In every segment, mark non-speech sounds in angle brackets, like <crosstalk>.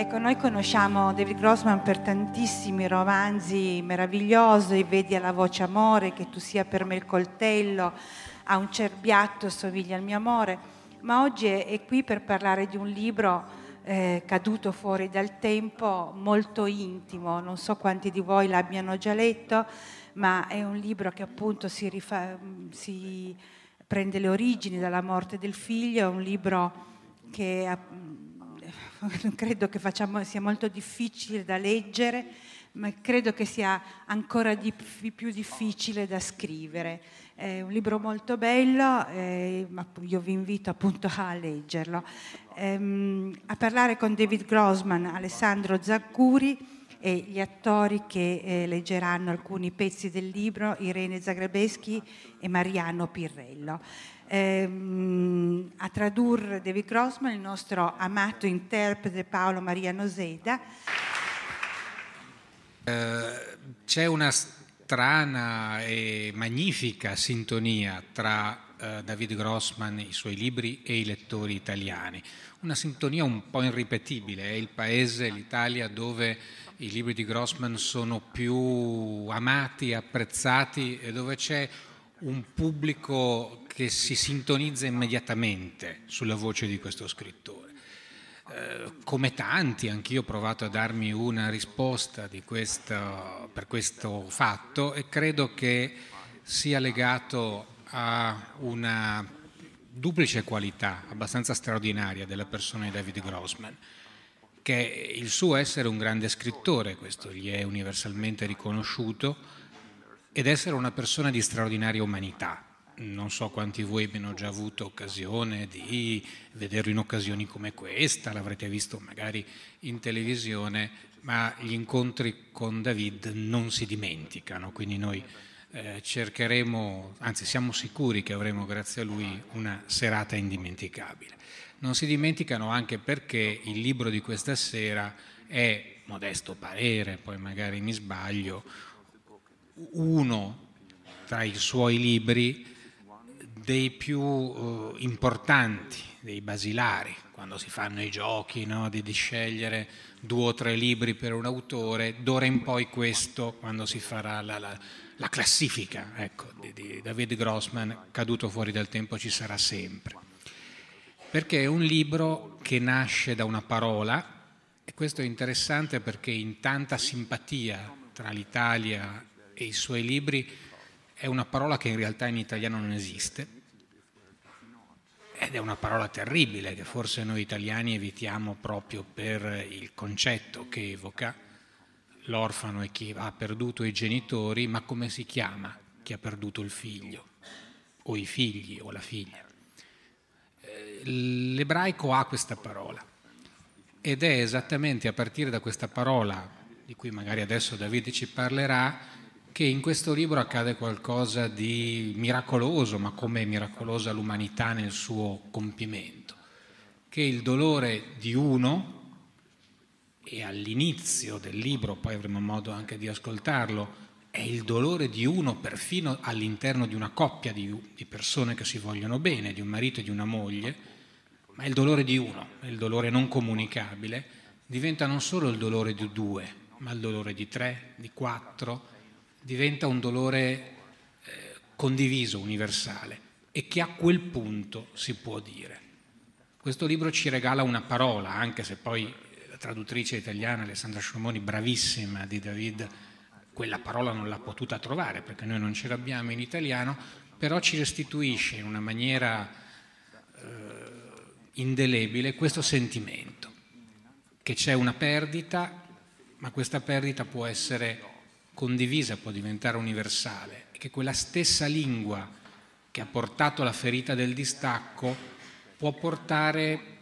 Ecco, noi conosciamo David Grossman per tantissimi romanzi meravigliosi, vedi alla voce amore, che tu sia per me il coltello, a un cerbiatto somiglia al mio amore, ma oggi è qui per parlare di un libro eh, caduto fuori dal tempo, molto intimo, non so quanti di voi l'abbiano già letto, ma è un libro che appunto si, rifa- si prende le origini dalla morte del figlio, è un libro che non <laughs> credo che facciamo, sia molto difficile da leggere, ma credo che sia ancora di più difficile da scrivere. È un libro molto bello, eh, ma io vi invito appunto a leggerlo. Ehm, a parlare con David Grossman, Alessandro Zaccuri e gli attori che eh, leggeranno alcuni pezzi del libro, Irene Zagrebeschi e Mariano Pirrello ehm, a tradurre David Grossman, il nostro amato interprete Paolo Maria Noseda. Eh, c'è una strana e magnifica sintonia tra eh, David Grossman, i suoi libri e i lettori italiani. Una sintonia un po' irripetibile, è eh, il paese, l'Italia, dove i libri di Grossman sono più amati, apprezzati e dove c'è un pubblico che si sintonizza immediatamente sulla voce di questo scrittore. Eh, come tanti, anch'io ho provato a darmi una risposta questo, per questo fatto e credo che sia legato a una duplice qualità abbastanza straordinaria della persona di David Grossman, che il suo essere un grande scrittore, questo gli è universalmente riconosciuto, ed essere una persona di straordinaria umanità. Non so quanti di voi abbiano già avuto occasione di vederlo in occasioni come questa, l'avrete visto magari in televisione, ma gli incontri con David non si dimenticano, quindi noi eh, cercheremo, anzi siamo sicuri che avremo grazie a lui una serata indimenticabile. Non si dimenticano anche perché il libro di questa sera è, modesto parere, poi magari mi sbaglio, uno tra i suoi libri dei più eh, importanti, dei basilari, quando si fanno i giochi no? di, di, scegliere due o tre libri per un autore, d'ora in poi questo quando si farà la, la, la classifica ecco, di, di David Grossman, caduto fuori dal tempo ci sarà sempre. Perché è un libro che nasce da una parola, e questo è interessante perché in tanta simpatia tra l'Italia e i suoi libri è una parola che in realtà in italiano non esiste ed è una parola terribile che forse noi italiani evitiamo proprio per il concetto che evoca l'orfano è chi ha perduto i genitori, ma come si chiama chi ha perduto il figlio o i figli o la figlia? Eh, l'ebraico ha questa parola ed è esattamente a partire da questa parola di cui magari adesso Davide ci parlerà che in questo libro accade qualcosa di miracoloso, ma come miracolosa l'umanità nel suo compimento, che il dolore di uno, e all'inizio del libro, poi avremo modo anche di ascoltarlo, è il dolore di uno perfino all'interno di una coppia di, di persone che si vogliono bene, di un marito e di una moglie, ma il dolore di uno, il dolore non comunicabile, diventa non solo il dolore di due, ma il dolore di tre, di quattro, diventa un dolore eh, condiviso, universale e che a quel punto si può dire. Questo libro ci regala una parola, anche se poi eh, la traduttrice italiana Alessandra Sciomoni, bravissima di David, quella parola non l'ha potuta trovare perché noi non ce l'abbiamo in italiano, però ci restituisce in una maniera eh, indelebile questo sentimento, che c'è una perdita, ma questa perdita può essere condivisa può diventare universale, che quella stessa lingua che ha portato la ferita del distacco può portare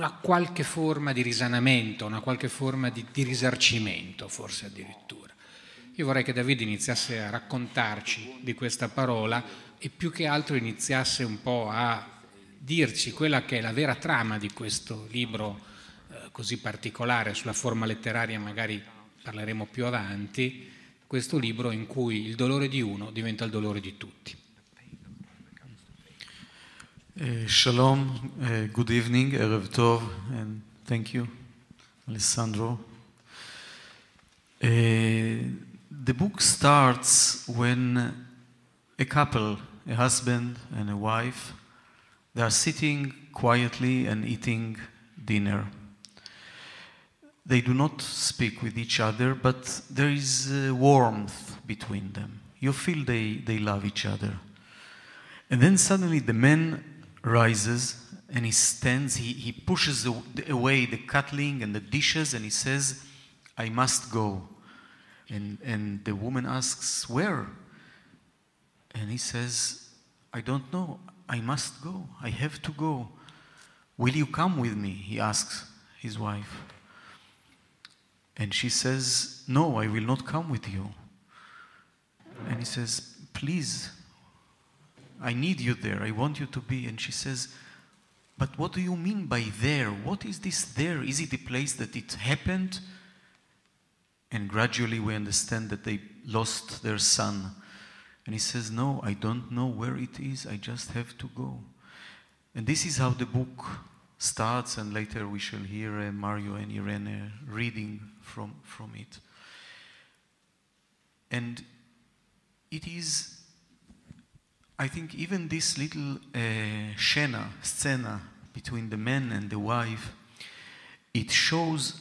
a qualche forma di risanamento, una qualche forma di, di risarcimento forse addirittura. Io vorrei che Davide iniziasse a raccontarci di questa parola e più che altro iniziasse un po' a dirci quella che è la vera trama di questo libro eh, così particolare sulla forma letteraria magari parleremo più avanti, questo libro in cui il dolore di uno diventa il dolore di tutti. Uh, shalom, uh, good evening, Erev Tov, and thank you, Alessandro. Uh, the book starts when a couple, a husband and a wife, they are sitting quietly and eating dinner. They do not speak with each other, but there is warmth between them. You feel they, they love each other. And then suddenly the man rises and he stands, he, he pushes away the cutling and the dishes, and he says, I must go. And, and the woman asks, Where? And he says, I don't know. I must go. I have to go. Will you come with me? He asks his wife. And she says, No, I will not come with you. And he says, Please, I need you there. I want you to be. And she says, But what do you mean by there? What is this there? Is it the place that it happened? And gradually we understand that they lost their son. And he says, No, I don't know where it is. I just have to go. And this is how the book starts. And later we shall hear uh, Mario and Irene reading from, from it. And it is, I think, even this little uh, shena, scena between the man and the wife, it shows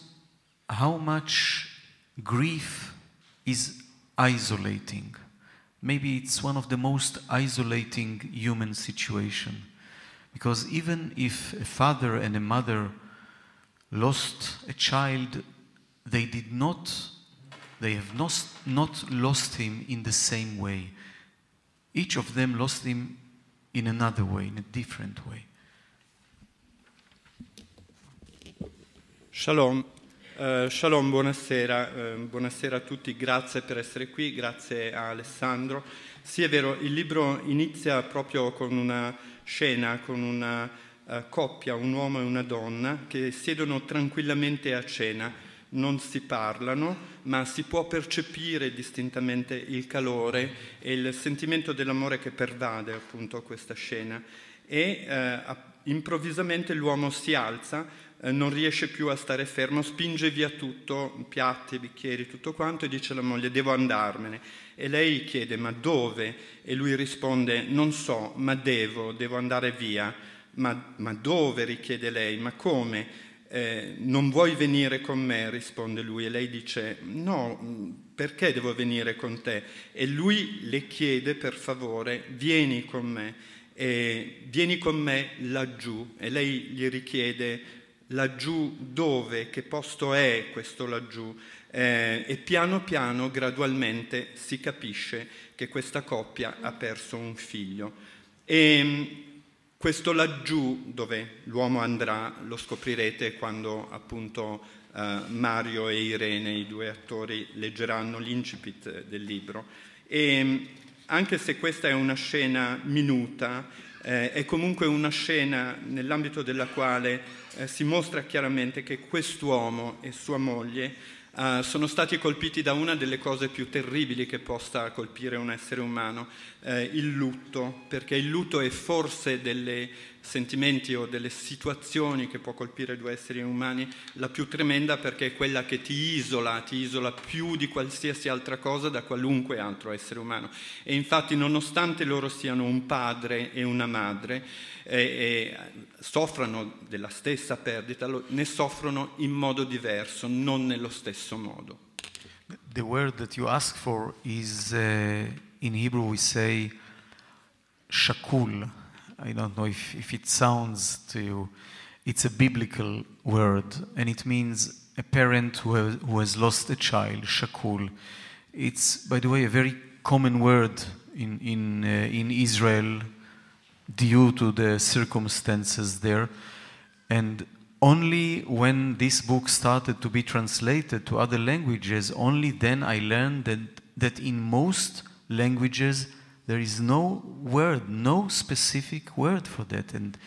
how much grief is isolating. Maybe it's one of the most isolating human situation. Because even if a father and a mother lost a child they did not, they have not, not lost him in the same way. Each of them lost him in another way, in a different way. Shalom, uh, shalom buonasera, uh, buonasera a tutti, grazie per essere qui, grazie a Alessandro. Sì, è vero, il libro inizia proprio con una scena, con una uh, coppia, un uomo e una donna, che siedono tranquillamente a cena non si parlano, ma si può percepire distintamente il calore e il sentimento dell'amore che pervade appunto questa scena. E eh, improvvisamente l'uomo si alza, eh, non riesce più a stare fermo, spinge via tutto, piatti, bicchieri, tutto quanto, e dice alla moglie devo andarmene. E lei chiede ma dove? E lui risponde non so, ma devo, devo andare via. Ma, ma dove? richiede lei, ma come? eh, non vuoi venire con me? risponde lui e lei dice no, perché devo venire con te? E lui le chiede per favore vieni con me, e vieni con me laggiù e lei gli richiede laggiù dove, che posto è questo laggiù eh, e piano piano gradualmente si capisce che questa coppia ha perso un figlio. E, ehm, questo laggiù dove l'uomo andrà lo scoprirete quando appunto eh, Mario e Irene, i due attori, leggeranno l'incipit del libro. E mm, anche se questa è una scena minuta, eh, è comunque una scena nell'ambito della quale eh, si mostra chiaramente che quest'uomo e sua moglie Uh, sono stati colpiti da una delle cose più terribili che possa colpire un essere umano, eh, il lutto, perché il lutto è forse delle sentimenti o delle situazioni che può colpire due esseri umani, la più tremenda perché è quella che ti isola, ti isola più di qualsiasi altra cosa da qualunque altro essere umano. E infatti nonostante loro siano un padre e una madre e, eh, e eh, soffrano della stessa perdita, ne soffrono in modo diverso, non nello stesso modo. The word that you ask for is uh, in Hebrew we say shakul. I don't know if, if it sounds to you, it's a biblical word and it means a parent who has, who has lost a child, shakul. It's, by the way, a very common word in, in, uh, in Israel due to the circumstances there. And only when this book started to be translated to other languages, only then I learned that, that in most languages there is no word, no specific word for that. And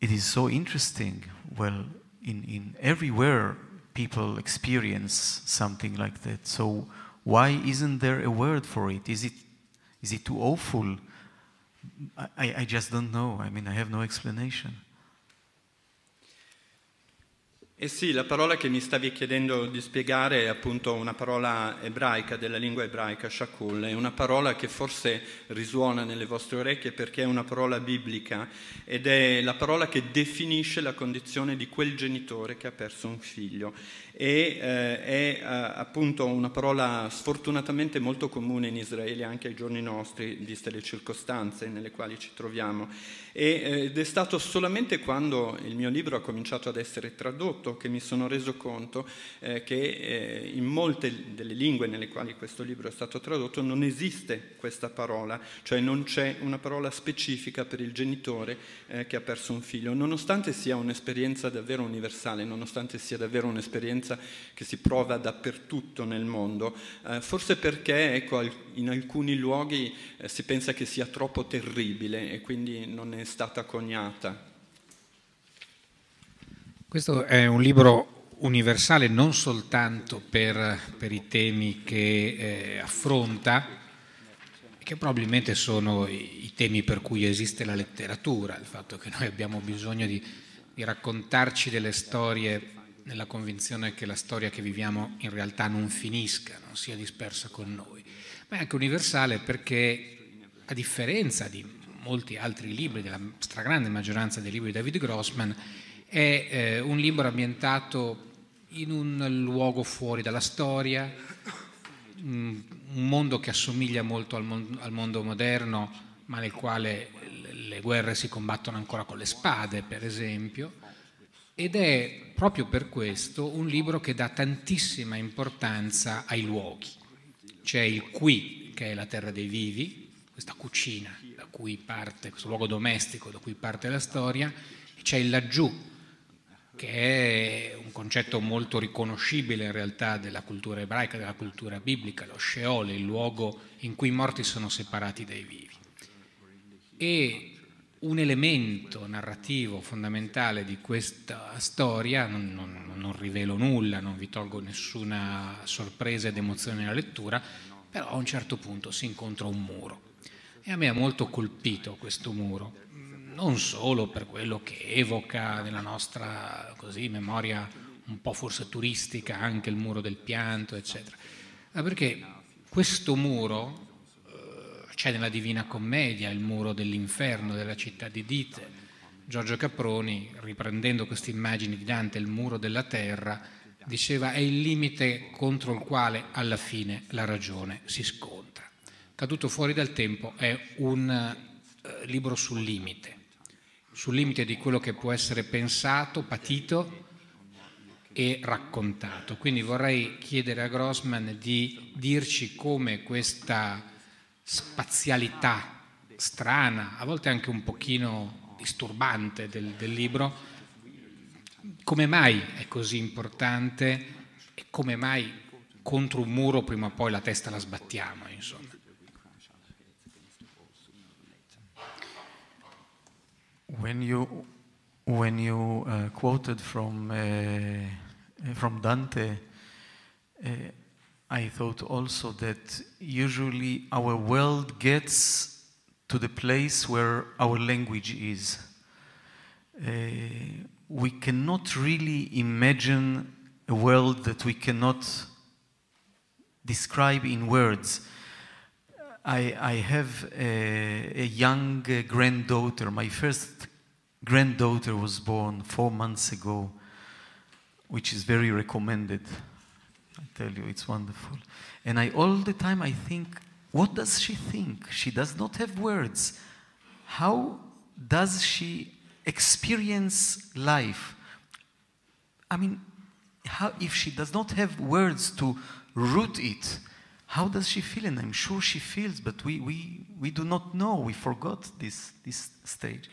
it is so interesting. Well, in, in everywhere people experience something like that. So why isn't there a word for it? Is it, is it too awful? I, I just don't know. I mean, I have no explanation. Eh sì, la parola che mi stavi chiedendo di spiegare è appunto una parola ebraica, della lingua ebraica, shakul, è una parola che forse risuona nelle vostre orecchie perché è una parola biblica ed è la parola che definisce la condizione di quel genitore che ha perso un figlio e eh, è eh, appunto una parola sfortunatamente molto comune in Israele anche ai giorni nostri, viste le circostanze nelle quali ci troviamo e, eh, ed è stato solamente quando il mio libro ha cominciato ad essere tradotto prodotto che mi sono reso conto eh, che eh, in molte delle lingue nelle quali questo libro è stato tradotto non esiste questa parola, cioè non c'è una parola specifica per il genitore eh, che ha perso un figlio, nonostante sia un'esperienza davvero universale, nonostante sia davvero un'esperienza che si prova dappertutto nel mondo, eh, forse perché ecco, in alcuni luoghi eh, si pensa che sia troppo terribile e quindi non è stata coniata questo è un libro universale non soltanto per, per i temi che eh, affronta, che probabilmente sono i, i, temi per cui esiste la letteratura, il fatto che noi abbiamo bisogno di, di raccontarci delle storie nella convinzione che la storia che viviamo in realtà non finisca, non sia dispersa con noi, ma è anche universale perché a differenza di molti altri libri, della stragrande maggioranza dei libri di David Grossman, è eh, un libro ambientato in un luogo fuori dalla storia, mm, un mondo che assomiglia molto al, mon- al mondo moderno, ma nel quale le guerre si combattono ancora con le spade, per esempio, ed è proprio per questo un libro che dà tantissima importanza ai luoghi. C'è il qui, che è la terra dei vivi, questa cucina da cui parte, questo luogo domestico da cui parte la storia, e c'è il laggiù, che è un concetto molto riconoscibile in realtà della cultura ebraica, della cultura biblica, lo Sheol, il luogo in cui i morti sono separati dai vivi. E un elemento narrativo fondamentale di questa storia, non, non, non, rivelo nulla, non vi tolgo nessuna sorpresa ed emozione nella lettura, però a un certo punto si incontra un muro. E a me ha molto colpito questo muro, non solo per quello che evoca nella nostra così, memoria un po' forse turistica anche il muro del pianto, eccetera, ma perché questo muro eh, c'è nella Divina Commedia, il muro dell'inferno della città di Dite. Giorgio Caproni, riprendendo queste immagini di Dante, il muro della terra, diceva è il limite contro il quale alla fine la ragione si scontra. Caduto fuori dal tempo è un eh, libro sul limite, sul limite di quello che può essere pensato, patito e raccontato. Quindi vorrei chiedere a Grossman di dirci come questa spazialità strana, a volte anche un pochino disturbante del, del libro, come mai è così importante e come mai contro un muro prima o poi la testa la sbattiamo, insomma. When you when you uh, quoted from uh, from Dante, uh, I thought also that usually our world gets to the place where our language is. Uh, we cannot really imagine a world that we cannot describe in words. I, I have a, a young granddaughter. My first granddaughter was born four months ago, which is very recommended. I tell you, it's wonderful. And I all the time I think, what does she think? She does not have words. How does she experience life? I mean, how, if she does not have words to root it, how does she feel? And I'm sure she feels, but we, we, we do not know, we forgot this, this stage.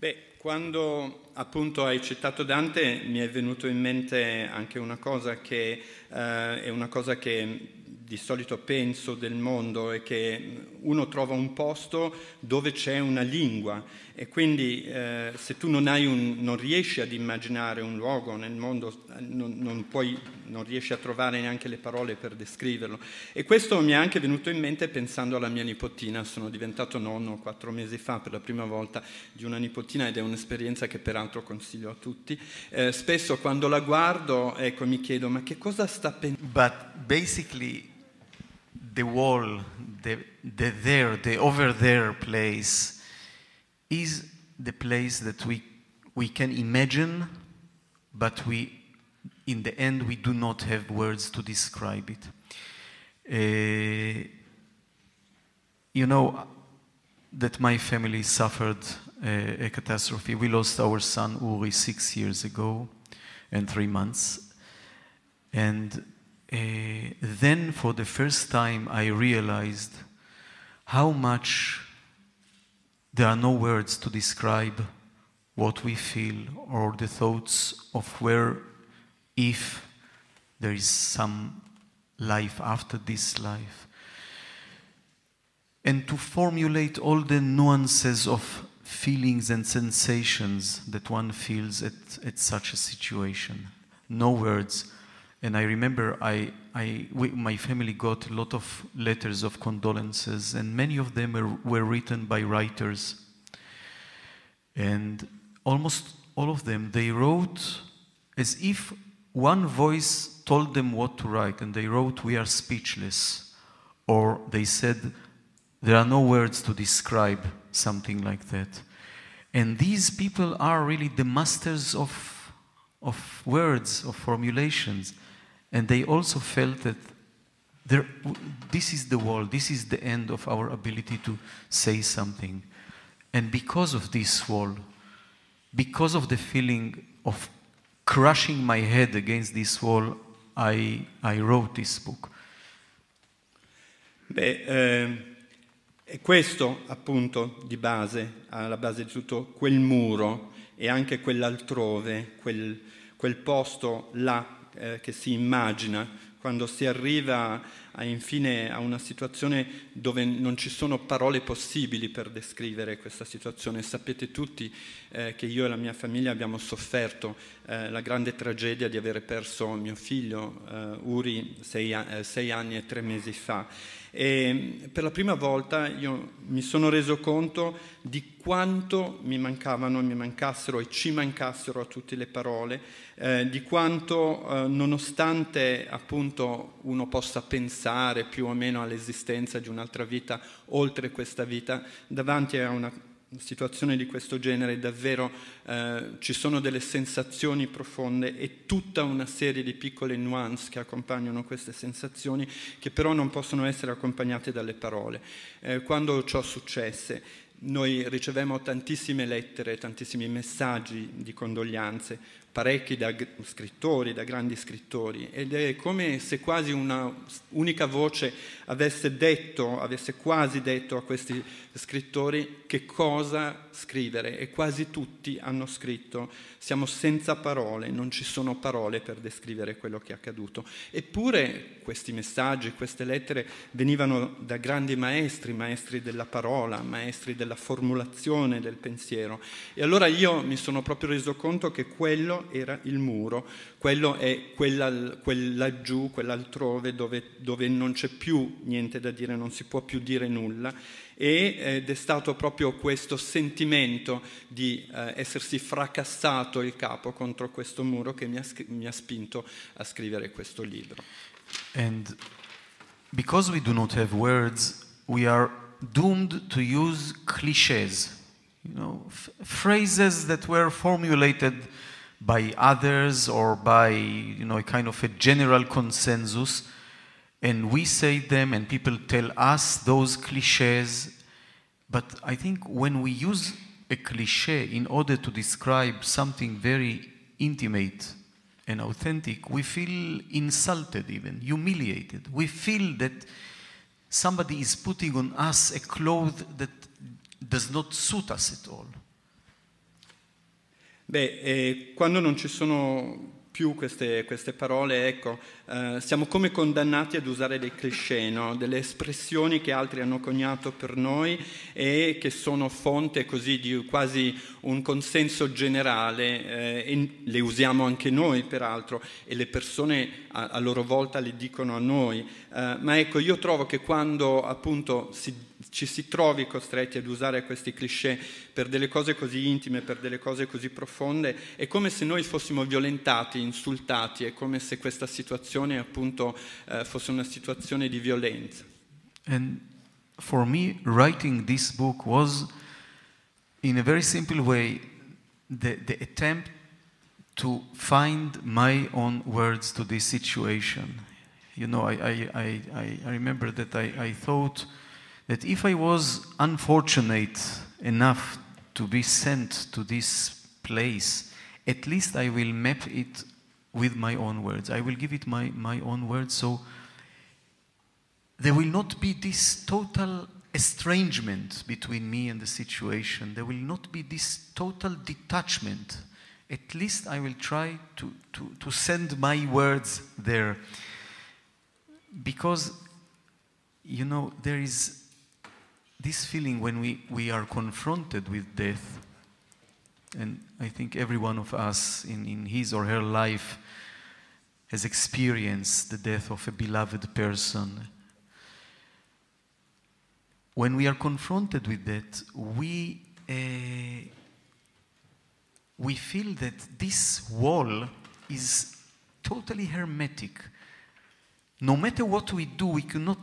Beh, quando appunto hai citato Dante mi è venuto in mente anche una cosa che eh, è una cosa che di solito penso del mondo è che uno trova un posto dove c'è una lingua e quindi eh, se tu non, un, non, riesci ad immaginare un luogo nel mondo, eh, non, non, puoi, non, riesci a trovare neanche le parole per descriverlo. E questo mi è anche venuto in mente pensando alla mia nipotina. Sono diventato nonno quattro mesi fa per la prima volta di una nipotina ed è un'esperienza che peraltro consiglio a tutti. Eh, spesso quando la guardo ecco, mi chiedo ma che cosa sta pensando. But basically the wall, the, the there, the over there place. is the place that we, we can imagine, but we, in the end, we do not have words to describe it. Uh, you know that my family suffered a, uh, a catastrophe. We lost our son Uri six years ago and three months. And uh, then, for the first time, I realized how much there are no words to describe what we feel or the thoughts of where, if there is some life after this life. And to formulate all the nuances of feelings and sensations that one feels at, at such a situation. No words, and I remember I, I, we, my family got a lot of letters of condolences, and many of them were, were written by writers. And almost all of them, they wrote as if one voice told them what to write, and they wrote, We are speechless. Or they said, There are no words to describe, something like that. And these people are really the masters of, of words, of formulations. And they also felt that there, this is the wall, this is the end of our ability to say something. And because of this wall, because of the feeling of crushing my head against this wall, I, I wrote this book. Beh, eh, è questo appunto di base, alla base di tutto, quel muro e anche quell'altrove, quel, quel posto là eh, che si immagina quando si arriva infine a una situazione dove non ci sono parole possibili per descrivere questa situazione. Sapete tutti eh, che io e la mia famiglia abbiamo sofferto eh, la grande tragedia di avere perso mio figlio eh, Uri sei, eh, sei anni e tre mesi fa. E mm, per la prima volta io mi sono reso conto di quanto mi mancavano, mi mancassero e ci mancassero a tutte le parole, eh, di quanto eh, nonostante appunto uno possa pensare pensare più o meno all'esistenza di un'altra vita oltre questa vita, davanti a una situazione di questo genere davvero eh, ci sono delle sensazioni profonde e tutta una serie di piccole nuance che accompagnano queste sensazioni che però non possono essere accompagnate dalle parole. Eh, quando ciò successe noi ricevemmo tantissime lettere, tantissimi messaggi di condoglianze, parecchi da scrittori, da grandi scrittori, ed è come se quasi una unica voce avesse detto, avesse quasi detto a questi scrittori che cosa scrivere e quasi tutti hanno scritto siamo senza parole, non ci sono parole per descrivere quello che è accaduto. Eppure questi messaggi, queste lettere venivano da grandi maestri, maestri della parola, maestri della formulazione del pensiero. E allora io mi sono proprio reso conto che quello era il muro, quello è quella, quel laggiù, quell'altrove dove, dove non c'è più niente da dire, non si può più dire nulla eh, ed è stato proprio questo sentimento di eh, essersi fracassato il capo contro questo muro che mi ha, mi ha spinto a scrivere questo libro. And because we do not have words, we are doomed to use clichés, you know, phrases that were formulated by others or by, you know, a kind of a general consensus. and we say them and people tell us those cliches but i think when we use a cliche in order to describe something very intimate and authentic we feel insulted even humiliated we feel that somebody is putting on us a cloth that does not suit us at all Beh, eh, quando non ci sono più queste, queste parole, ecco, eh, siamo come condannati ad usare dei cliché, no? delle espressioni che altri hanno coniato per noi e che sono fonte così di quasi un consenso generale, eh, e le usiamo anche noi peraltro e le persone a, a loro volta le dicono a noi, eh, ma ecco io trovo che quando appunto si ci si trovi costretti ad usare questi cliché per delle cose così intime, per delle cose così profonde, è come se noi fossimo violentati, insultati, è come se questa situazione appunto eh, fosse una situazione di violenza. And for me writing this book was in a very simple way the, the attempt to find my own words to this situation. You know, I, I, I, I remember that I, I thought that if I was unfortunate enough to be sent to this place, at least I will map it with my own words. I will give it my, my own words. So there will not be this total estrangement between me and the situation. There will not be this total detachment. At least I will try to, to, to send my words there. Because, you know, there is this feeling when we, we are confronted with death, and I think every one of us in, in his or her life has experienced the death of a beloved person. When we are confronted with that, we, uh, we feel that this wall is totally hermetic no matter what we do, we cannot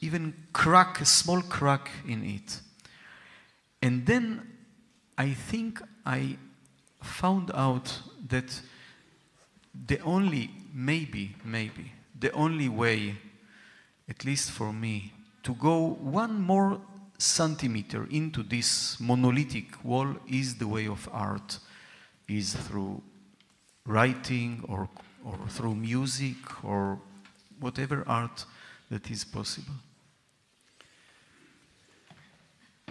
even crack a small crack in it. And then I think I found out that the only, maybe, maybe, the only way, at least for me, to go one more centimeter into this monolithic wall is the way of art, is through writing or, or through music or whatever art that is possible.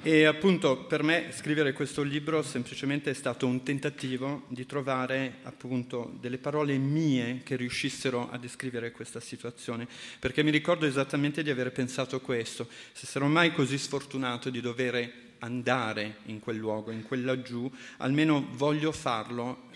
E appunto per me scrivere questo libro semplicemente è stato un tentativo di trovare appunto delle parole mie che riuscissero a descrivere questa situazione, perché mi ricordo esattamente di aver pensato questo, se sarò mai così sfortunato di dover andare in quel luogo, in quel laggiù, almeno voglio farlo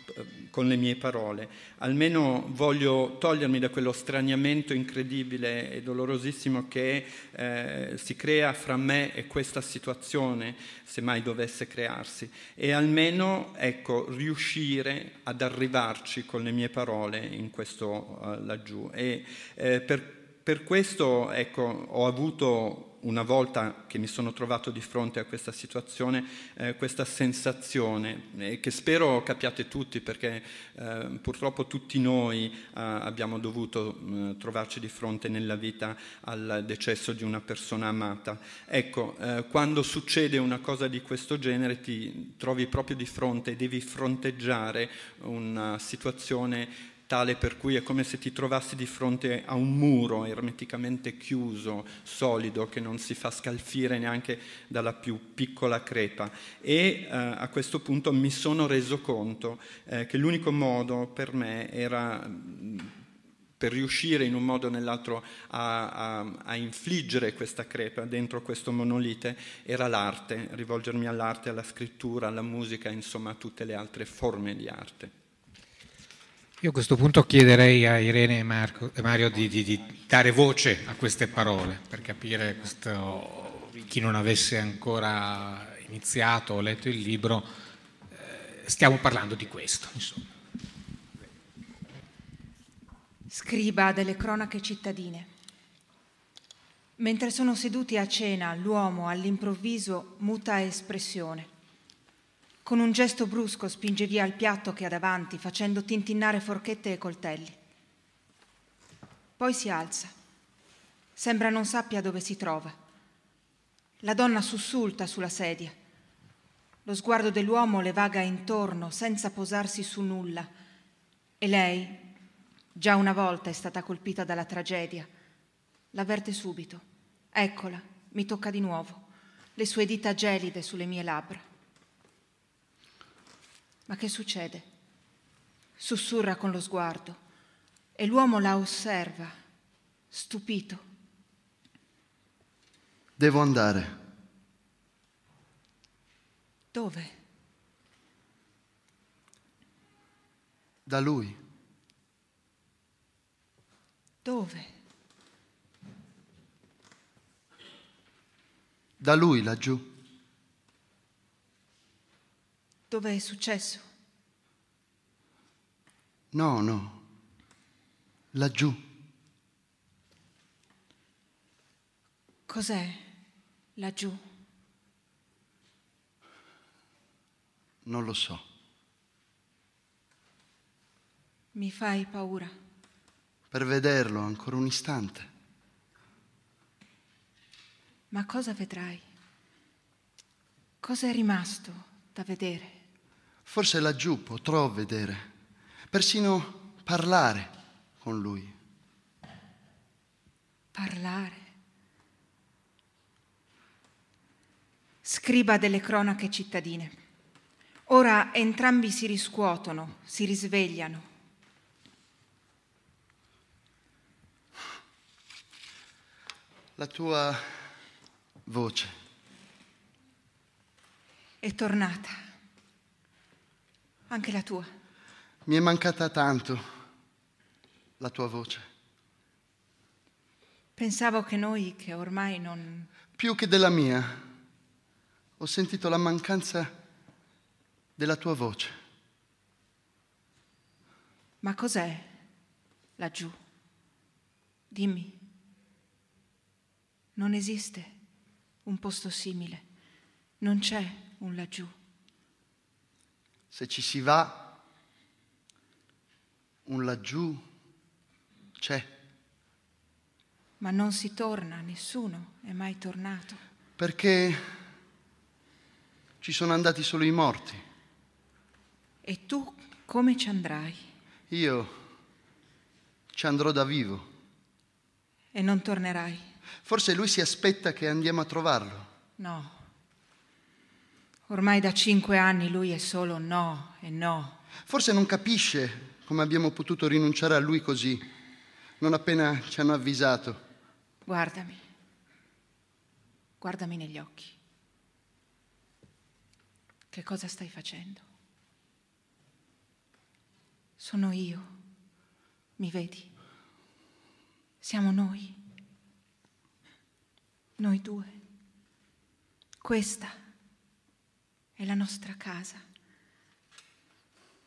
con le mie parole. Almeno voglio togliermi da quello straniamento incredibile e dolorosissimo che eh, si crea fra me e questa situazione, se mai dovesse crearsi, e almeno ecco, riuscire ad arrivarci con le mie parole in questo eh, laggiù. E, eh, per, per, questo ecco, ho avuto una volta che mi sono trovato di fronte a questa situazione, eh, questa sensazione eh, che spero capiate tutti perché eh, purtroppo tutti noi eh, abbiamo dovuto mm, trovarci di fronte nella vita al decesso di una persona amata. Ecco, eh, quando succede una cosa di questo genere ti trovi proprio di fronte, devi fronteggiare una situazione tale per cui è come se ti trovassi di fronte a un muro ermeticamente chiuso, solido, che non si fa scalfire neanche dalla più piccola crepa. E eh, a questo punto mi sono reso conto eh, che l'unico modo per me era mm, per riuscire in un modo o nell'altro a, a, a, infliggere questa crepa dentro questo monolite era l'arte, rivolgermi all'arte, alla scrittura, alla musica, insomma a tutte le altre forme di arte. Io a questo punto chiederei a Irene e, Marco, e Mario di, di, di, dare voce a queste parole per capire questo, chi non avesse ancora iniziato o letto il libro, eh, stiamo parlando di questo. Insomma. Scriba delle cronache cittadine. Mentre sono seduti a cena, l'uomo all'improvviso muta espressione. Con un gesto brusco spinge via il piatto che ha davanti, facendo tintinnare forchette e coltelli. Poi si alza. Sembra non sappia dove si trova. La donna sussulta sulla sedia. Lo sguardo dell'uomo le vaga intorno senza posarsi su nulla. E lei, già una volta è stata colpita dalla tragedia, l'avverte subito. Eccola, mi tocca di nuovo. Le sue dita gelide sulle mie labbra. Ma che succede? Sussurra con lo sguardo e l'uomo la osserva, stupito. Devo andare. Dove? Da lui. Dove? Da lui laggiù dove è successo? No, no, laggiù. Cos'è laggiù? Non lo so. Mi fai paura. Per vederlo ancora un istante. Ma cosa vedrai? Cosa è rimasto da vedere? Forse laggiù potrò vedere, persino parlare con lui. Parlare. Scriba delle cronache cittadine. Ora entrambi si riscuotono, si risvegliano. La tua voce. È tornata. Anche la tua. Mi è mancata tanto la tua voce. Pensavo che noi, che ormai non... Più che della mia, ho sentito la mancanza della tua voce. Ma cos'è laggiù? Dimmi. Non esiste un posto simile. Non c'è un laggiù se ci si va, un laggiù c'è. Ma non si torna, nessuno è mai tornato. Perché ci sono andati solo i morti. E tu come ci andrai? Io ci andrò da vivo. E non tornerai? Forse lui si aspetta che andiamo a trovarlo. No. Ormai da cinque anni lui è solo no e no. Forse non capisce come abbiamo potuto rinunciare a lui così, non appena ci hanno avvisato. Guardami, guardami negli occhi. Che cosa stai facendo? Sono io, mi vedi? Siamo noi, noi due. Questa è la nostra casa,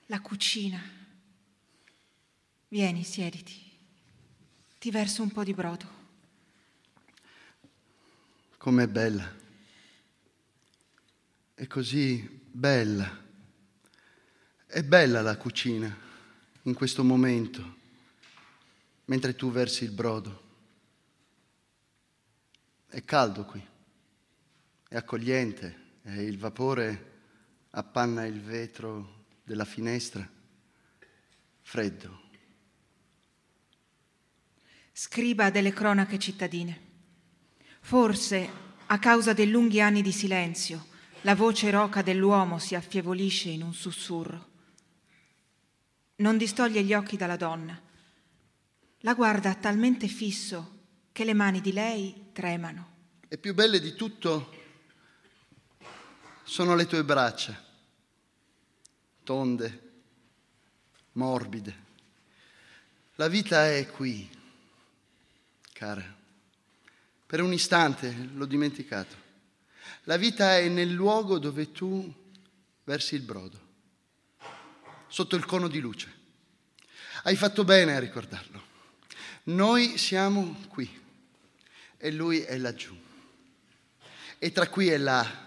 la cucina. Vieni, siediti, ti verso un po' di brodo. Com'è bella. È così bella. È bella la cucina in questo momento, mentre tu versi il brodo. È caldo qui, è accogliente, e il vapore appanna il vetro della finestra, freddo. Scriba delle cronache cittadine. Forse, a causa dei lunghi anni di silenzio, la voce roca dell'uomo si affievolisce in un sussurro. Non distoglie gli occhi dalla donna. La guarda talmente fisso che le mani di lei tremano. E più belle di tutto sono le tue braccia, tonde, morbide. La vita è qui, cara. Per un istante l'ho dimenticato. La vita è nel luogo dove tu versi il brodo, sotto il cono di luce. Hai fatto bene a ricordarlo. Noi siamo qui e lui è laggiù. E tra qui e là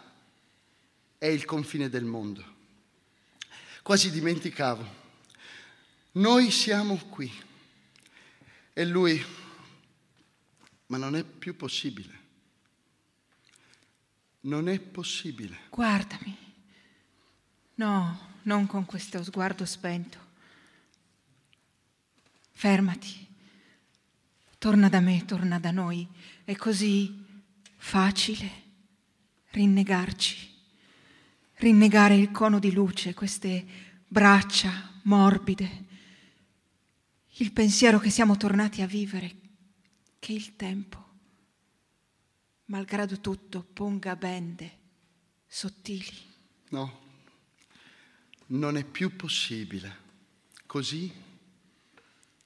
è il confine del mondo. Quasi dimenticavo, noi siamo qui e lui, ma non è più possibile. Non è possibile. Guardami. No, non con questo sguardo spento. Fermati. Torna da me, torna da noi. È così facile rinnegarci rinnegare il cono di luce, queste braccia morbide, il pensiero che siamo tornati a vivere, che il tempo, malgrado tutto, ponga bende sottili. No, non è più possibile. Così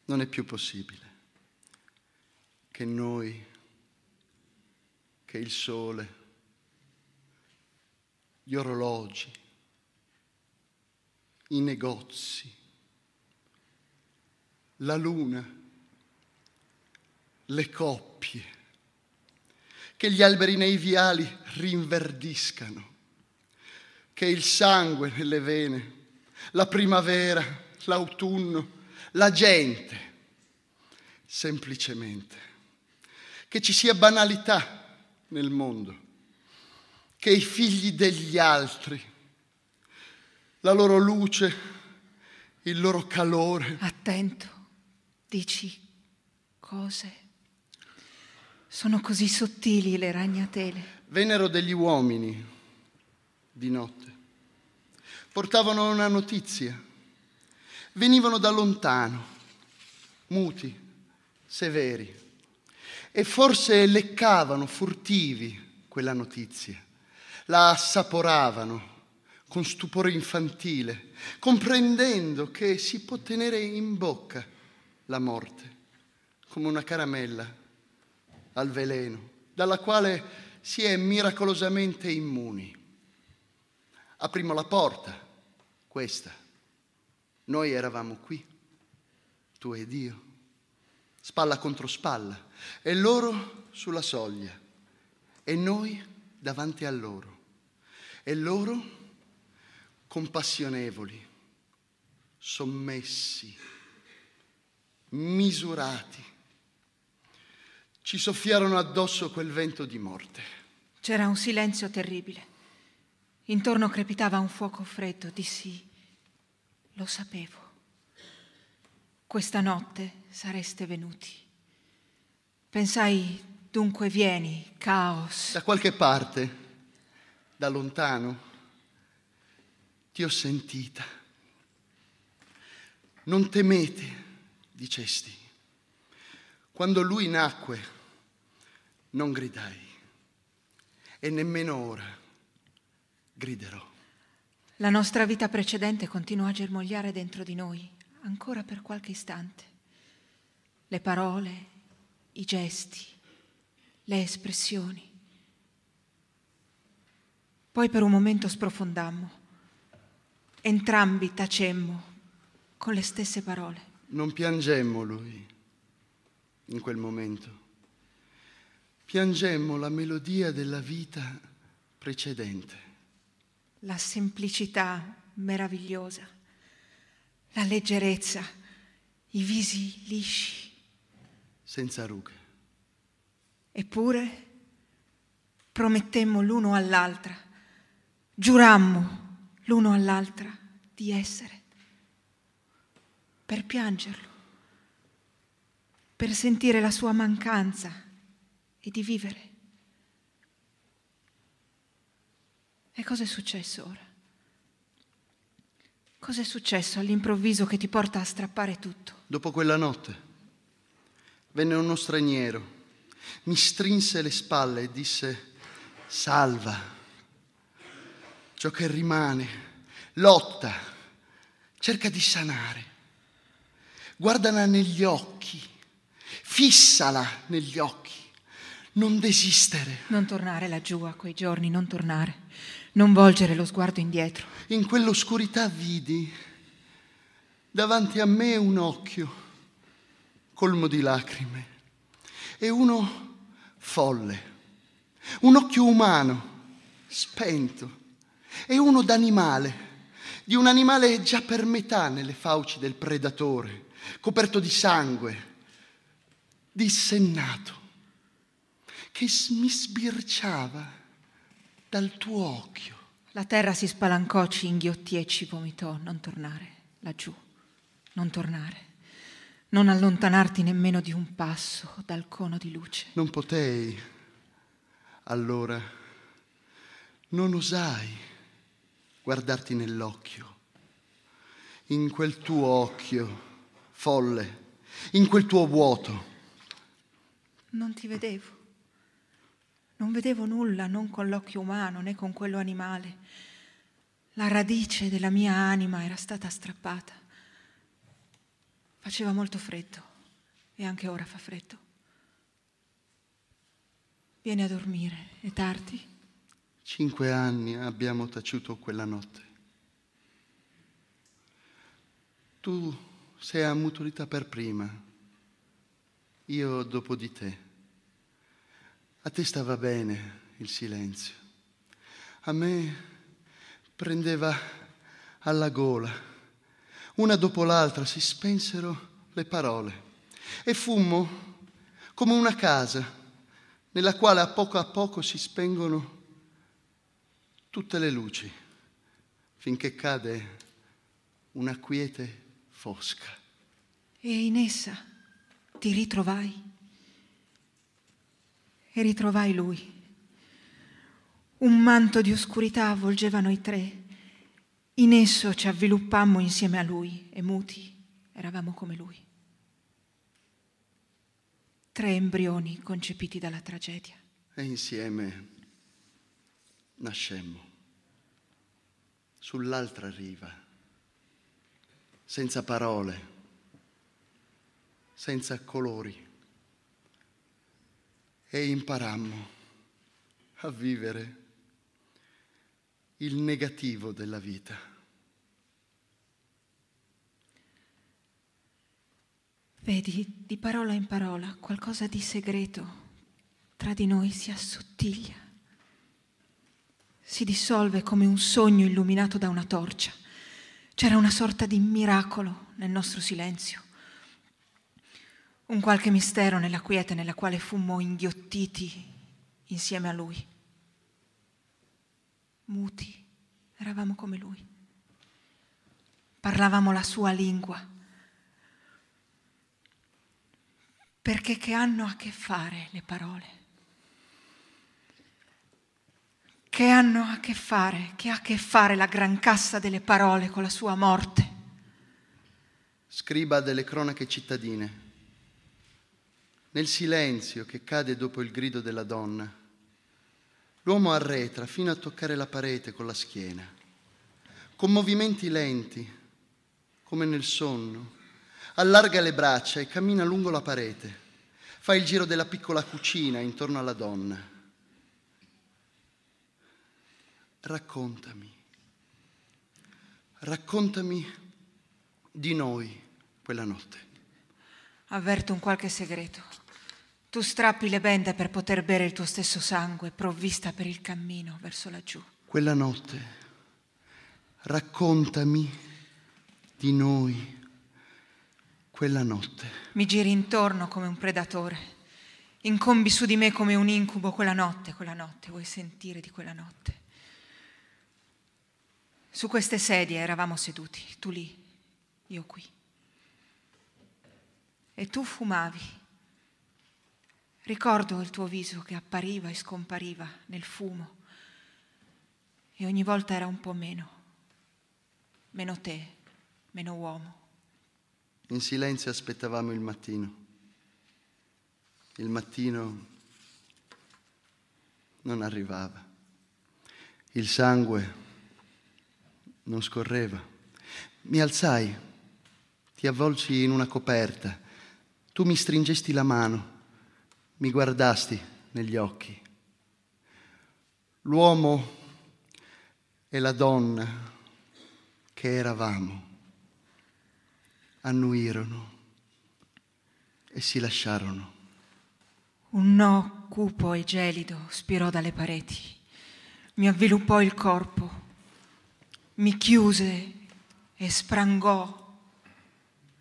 non è più possibile che noi, che il sole, gli orologi, i negozi, la luna, le coppie, che gli alberi nei viali rinverdiscano, che il sangue nelle vene, la primavera, l'autunno, la gente, semplicemente, che ci sia banalità nel mondo, che i figli degli altri, la loro luce, il loro calore. Attento, dici cose. Sono così sottili le ragnatele. Vennero degli uomini di notte. Portavano una notizia. Venivano da lontano, muti, severi. E forse leccavano furtivi quella notizia la assaporavano con stupore infantile, comprendendo che si può tenere in bocca la morte come una caramella al veleno, dalla quale si è miracolosamente immuni. Aprimo la porta, questa. Noi eravamo qui, tu ed io, spalla contro spalla, e loro sulla soglia, e noi davanti a loro. E loro, compassionevoli, sommessi, misurati, ci soffiarono addosso quel vento di morte. C'era un silenzio terribile. Intorno crepitava un fuoco freddo, dissi, lo sapevo. Questa notte sareste venuti. Pensai, dunque vieni, caos. Da qualche parte da lontano, ti ho sentita. Non temete, dicesti. Quando lui nacque, non gridai e nemmeno ora griderò. La nostra vita precedente continua a germogliare dentro di noi, ancora per qualche istante. Le parole, i gesti, le espressioni. Poi per un momento sprofondammo. Entrambi tacemmo con le stesse parole. Non piangemmo lui in quel momento. Piangemmo la melodia della vita precedente. La semplicità meravigliosa, la leggerezza, i visi lisci. Senza rughe. Eppure promettemmo l'uno all'altra giurammo l'uno all'altra di essere, per piangerlo, per sentire la sua mancanza e di vivere. E cosa è successo ora? Cosa è successo all'improvviso che ti porta a strappare tutto? Dopo quella notte venne uno straniero, mi strinse le spalle e disse, salva ciò che rimane, lotta, cerca di sanare, guardala negli occhi, fissala negli occhi, non desistere. Non tornare laggiù a quei giorni, non tornare, non volgere lo sguardo indietro. In quell'oscurità vidi davanti a me un occhio colmo di lacrime e uno folle, un occhio umano, spento e uno d'animale, di un animale già per metà nelle fauci del predatore, coperto di sangue, dissennato, che mi sbirciava dal tuo occhio. La terra si spalancò, ci inghiottì e ci vomitò. Non tornare laggiù, non tornare. Non allontanarti nemmeno di un passo dal cono di luce. Non potei, allora, non osai guardarti nell'occhio, in quel tuo occhio folle, in quel tuo vuoto. Non ti vedevo. Non vedevo nulla, non con l'occhio umano né con quello animale. La radice della mia anima era stata strappata. Faceva molto freddo e anche ora fa freddo. Vieni a dormire, è tardi. Cinque anni abbiamo taciuto quella notte. Tu sei a mutualità per prima, io dopo di te. A te stava bene il silenzio. A me prendeva alla gola. Una dopo l'altra si spensero le parole e fummo come una casa nella quale a poco a poco si spengono tutte le luci, finché cade una quiete fosca. E in essa ti ritrovai e ritrovai lui. Un manto di oscurità avvolgeva noi tre. In esso ci avviluppammo insieme a lui e muti eravamo come lui. Tre embrioni concepiti dalla tragedia. E insieme nascemmo sull'altra riva, senza parole, senza colori, e imparammo a vivere il negativo della vita. Vedi, di parola in parola, qualcosa di segreto tra di noi si assottiglia si dissolve come un sogno illuminato da una torcia. C'era una sorta di miracolo nel nostro silenzio, un qualche mistero nella quiete nella quale fummo inghiottiti insieme a lui. Muti, eravamo come lui. Parlavamo la sua lingua. Perché che hanno a che fare le parole? che hanno a che fare, che ha a che fare la gran cassa delle parole con la sua morte. Scriba delle cronache cittadine. Nel silenzio che cade dopo il grido della donna, l'uomo arretra fino a toccare la parete con la schiena, con movimenti lenti, come nel sonno, allarga le braccia e cammina lungo la parete, fa il giro della piccola cucina intorno alla donna raccontami, raccontami di noi quella notte. Avverto un qualche segreto. Tu strappi le bende per poter bere il tuo stesso sangue, provvista per il cammino verso laggiù. Quella notte, raccontami di noi quella notte. Mi giri intorno come un predatore. Incombi su di me come un incubo quella notte, quella notte, vuoi sentire di quella notte. Su queste sedie eravamo seduti, tu lì, io qui. E tu fumavi. Ricordo il tuo viso che appariva e scompariva nel fumo e ogni volta era un po' meno, meno te, meno uomo. In silenzio aspettavamo il mattino. Il mattino non arrivava. Il sangue non scorreva. Mi alzai, ti avvolsi in una coperta, tu mi stringesti la mano, mi guardasti negli occhi. L'uomo e la donna che eravamo annuirono e si lasciarono. Un no cupo e gelido spirò dalle pareti. Mi avviluppò il corpo, mi chiuse e sprangò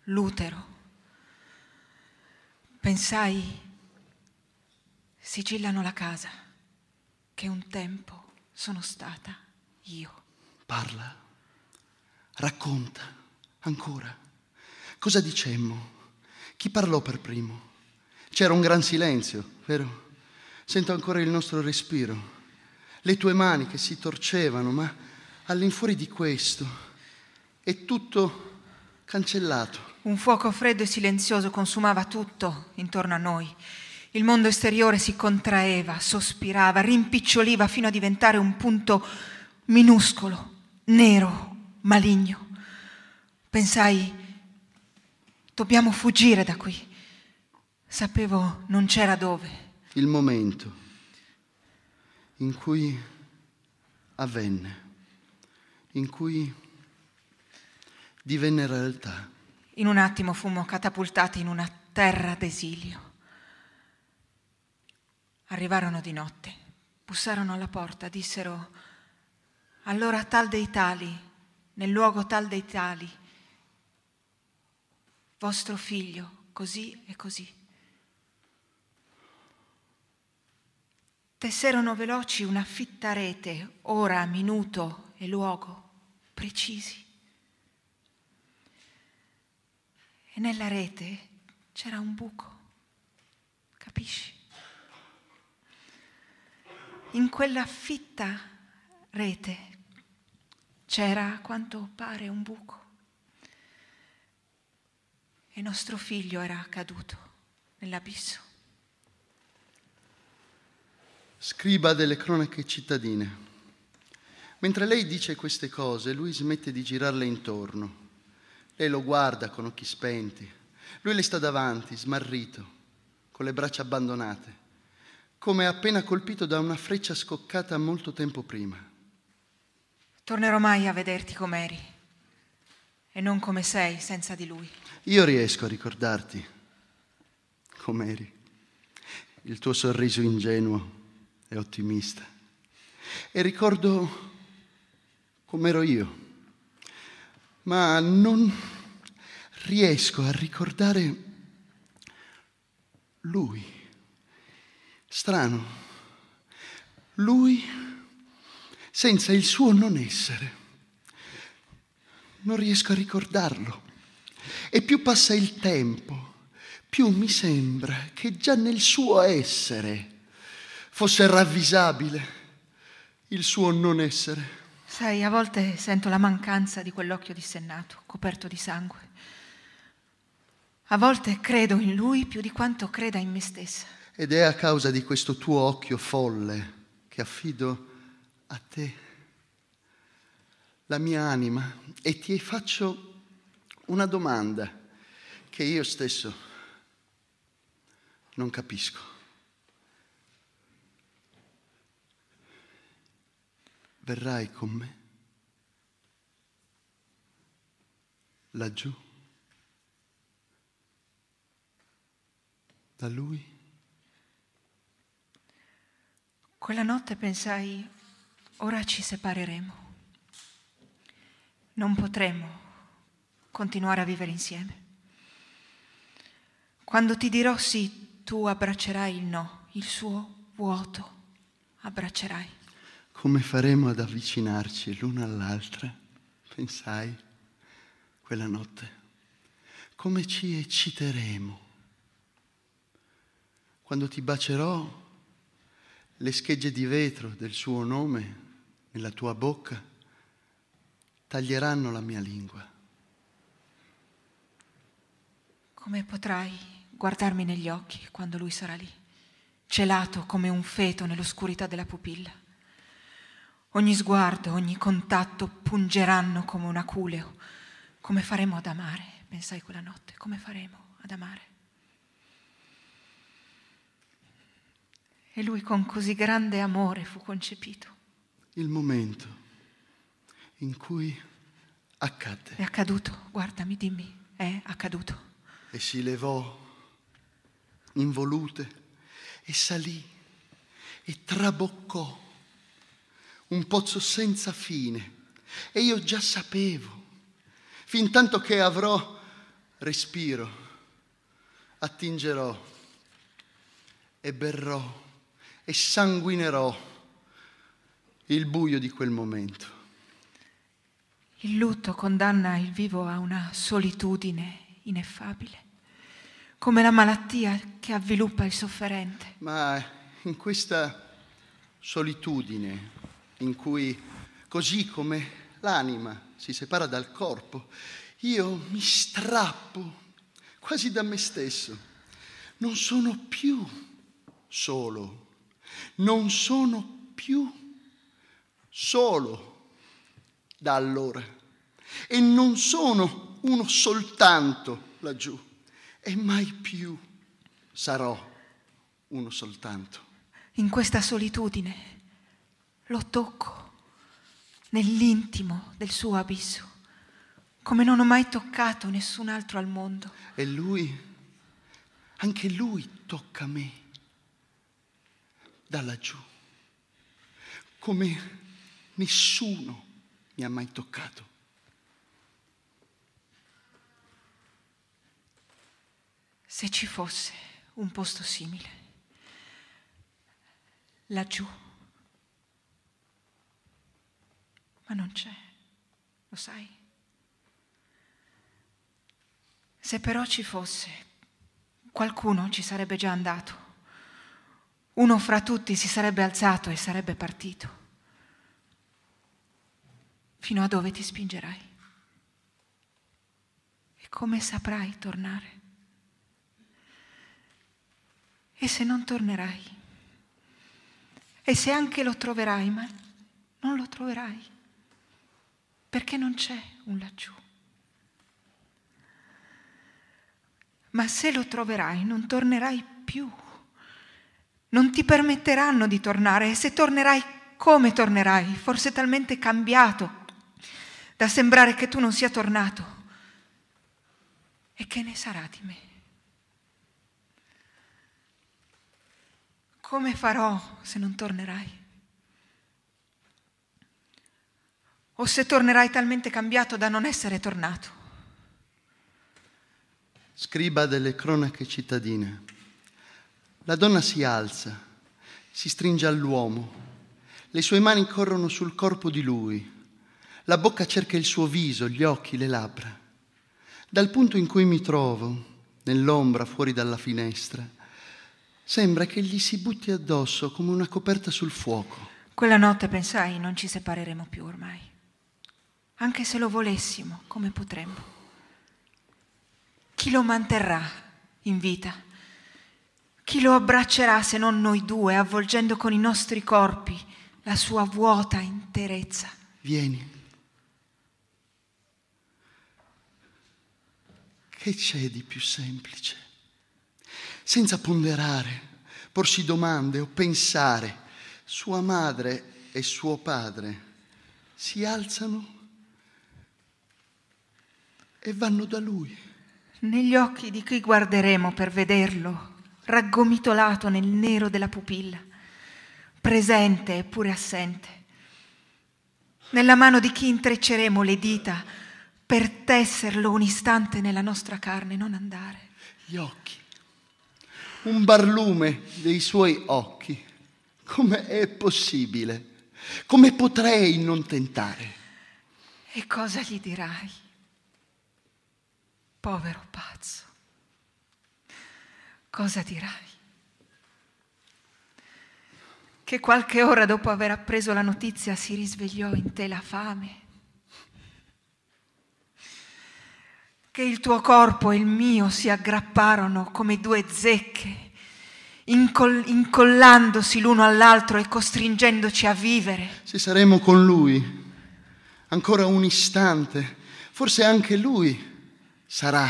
l'utero. Pensai, sigillano la casa che un tempo sono stata io. Parla, racconta ancora. Cosa dicemmo? Chi parlò per primo? C'era un gran silenzio, vero? Sento ancora il nostro respiro, le tue mani che si torcevano, ma All'infuori di questo è tutto cancellato. Un fuoco freddo e silenzioso consumava tutto intorno a noi. Il mondo esteriore si contraeva, sospirava, rimpiccioliva fino a diventare un punto minuscolo, nero, maligno. Pensai, dobbiamo fuggire da qui. Sapevo non c'era dove. Il momento in cui avvenne in cui divenne realtà. In un attimo fummo catapultati in una terra d'esilio. Arrivarono di notte, bussarono alla porta, dissero allora tal dei tali, nel luogo tal dei tali, vostro figlio, così e così. Tesserono veloci una fitta rete, ora, minuto e luogo, precisi. E nella rete c'era un buco, capisci? In quella fitta rete c'era a quanto pare un buco. E nostro figlio era caduto nell'abisso scriba delle cronache cittadine. Mentre lei dice queste cose, lui smette di girarle intorno. Lei lo guarda con occhi spenti. Lui le sta davanti, smarrito, con le braccia abbandonate, come appena colpito da una freccia scoccata molto tempo prima. Tornerò mai a vederti com'eri e non come sei senza di lui. Io riesco a ricordarti com'eri, il tuo sorriso ingenuo e ottimista. E ricordo come ero io, ma non riesco a ricordare lui. Strano, lui senza il suo non essere. Non riesco a ricordarlo. E più passa il tempo, più mi sembra che già nel suo essere fosse ravvisabile il suo non essere. Sai, a volte sento la mancanza di quell'occhio dissennato, coperto di sangue. A volte credo in lui più di quanto creda in me stessa. Ed è a causa di questo tuo occhio folle che affido a te la mia anima e ti faccio una domanda che io stesso non capisco. verrai con me laggiù da lui. Quella notte pensai, ora ci separeremo. Non potremo continuare a vivere insieme. Quando ti dirò sì, tu abbraccerai il no, il suo vuoto abbraccerai come faremo ad avvicinarci l'una all'altra? Pensai quella notte. Come ci ecciteremo? Quando ti bacerò le schegge di vetro del suo nome nella tua bocca taglieranno la mia lingua. Come potrai guardarmi negli occhi quando lui sarà lì, celato come un feto nell'oscurità della pupilla? Ogni sguardo, ogni contatto pungeranno come un aculeo. Come faremo ad amare? Pensai quella notte, come faremo ad amare? E lui con così grande amore fu concepito. Il momento in cui accadde. È accaduto, guardami, dimmi, è accaduto. E si levò involute e salì e traboccò un pozzo senza fine. E io già sapevo, fin tanto che avrò respiro, attingerò e berrò e sanguinerò il buio di quel momento. Il lutto condanna il vivo a una solitudine ineffabile, come la malattia che avviluppa il sofferente. Ma in questa solitudine in cui, così come l'anima si separa dal corpo, io mi strappo quasi da me stesso. Non sono più solo, non sono più solo da allora e non sono uno soltanto laggiù e mai più sarò uno soltanto. In questa solitudine lo tocco nell'intimo del suo abisso, come non ho mai toccato nessun altro al mondo. E lui, anche lui tocca me, da laggiù, come nessuno mi ha mai toccato. Se ci fosse un posto simile, laggiù ma non c'è, lo sai? Se però ci fosse, qualcuno ci sarebbe già andato, uno fra tutti si sarebbe alzato e sarebbe partito. Fino a dove ti spingerai? E come saprai tornare? E se non tornerai? E se anche lo troverai, ma non lo troverai? perché non c'è un laggiù. Ma se lo troverai non tornerai più, non ti permetteranno di tornare e se tornerai come tornerai? Forse talmente cambiato da sembrare che tu non sia tornato. E che ne sarà di me? Come farò se non tornerai? o se tornerai talmente cambiato da non essere tornato. Scriba delle cronache cittadine. La donna si alza, si stringe all'uomo, le sue mani corrono sul corpo di lui, la bocca cerca il suo viso, gli occhi, le labbra. Dal punto in cui mi trovo, nell'ombra fuori dalla finestra, sembra che gli si butti addosso come una coperta sul fuoco. Quella notte pensai non ci separeremo più ormai anche se lo volessimo, come potremmo? Chi lo manterrà in vita? Chi lo abbraccerà se non noi due, avvolgendo con i nostri corpi la sua vuota interezza? Vieni. Che c'è di più semplice? Senza ponderare, porsi domande o pensare, sua madre e suo padre si alzano e vanno da lui. Negli occhi di chi guarderemo per vederlo, raggomitolato nel nero della pupilla, presente eppure assente. Nella mano di chi intrecceremo le dita per tesserlo un istante nella nostra carne, non andare. Gli occhi, un barlume dei suoi occhi. Come è possibile? Come potrei non tentare? E cosa gli dirai? povero pazzo, cosa dirai? Che qualche ora dopo aver appreso la notizia si risvegliò in te la fame? Che il tuo corpo e il mio si aggrapparono come due zecche, incoll- incollandosi l'uno all'altro e costringendoci a vivere? Se saremo con lui, ancora un istante, forse anche lui sarà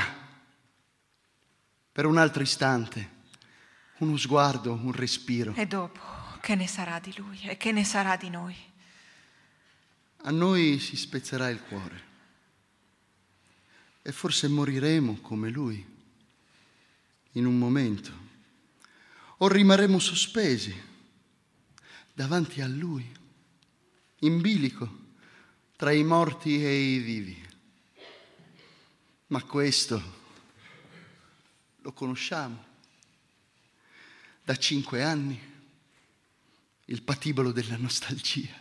per un altro istante, uno sguardo, un respiro. E dopo, che ne sarà di lui e che ne sarà di noi? A noi si spezzerà il cuore e forse moriremo come lui in un momento o rimarremo sospesi davanti a lui in bilico tra i morti e i vivi. Ma questo lo conosciamo da cinque anni, il patibolo della nostalgia.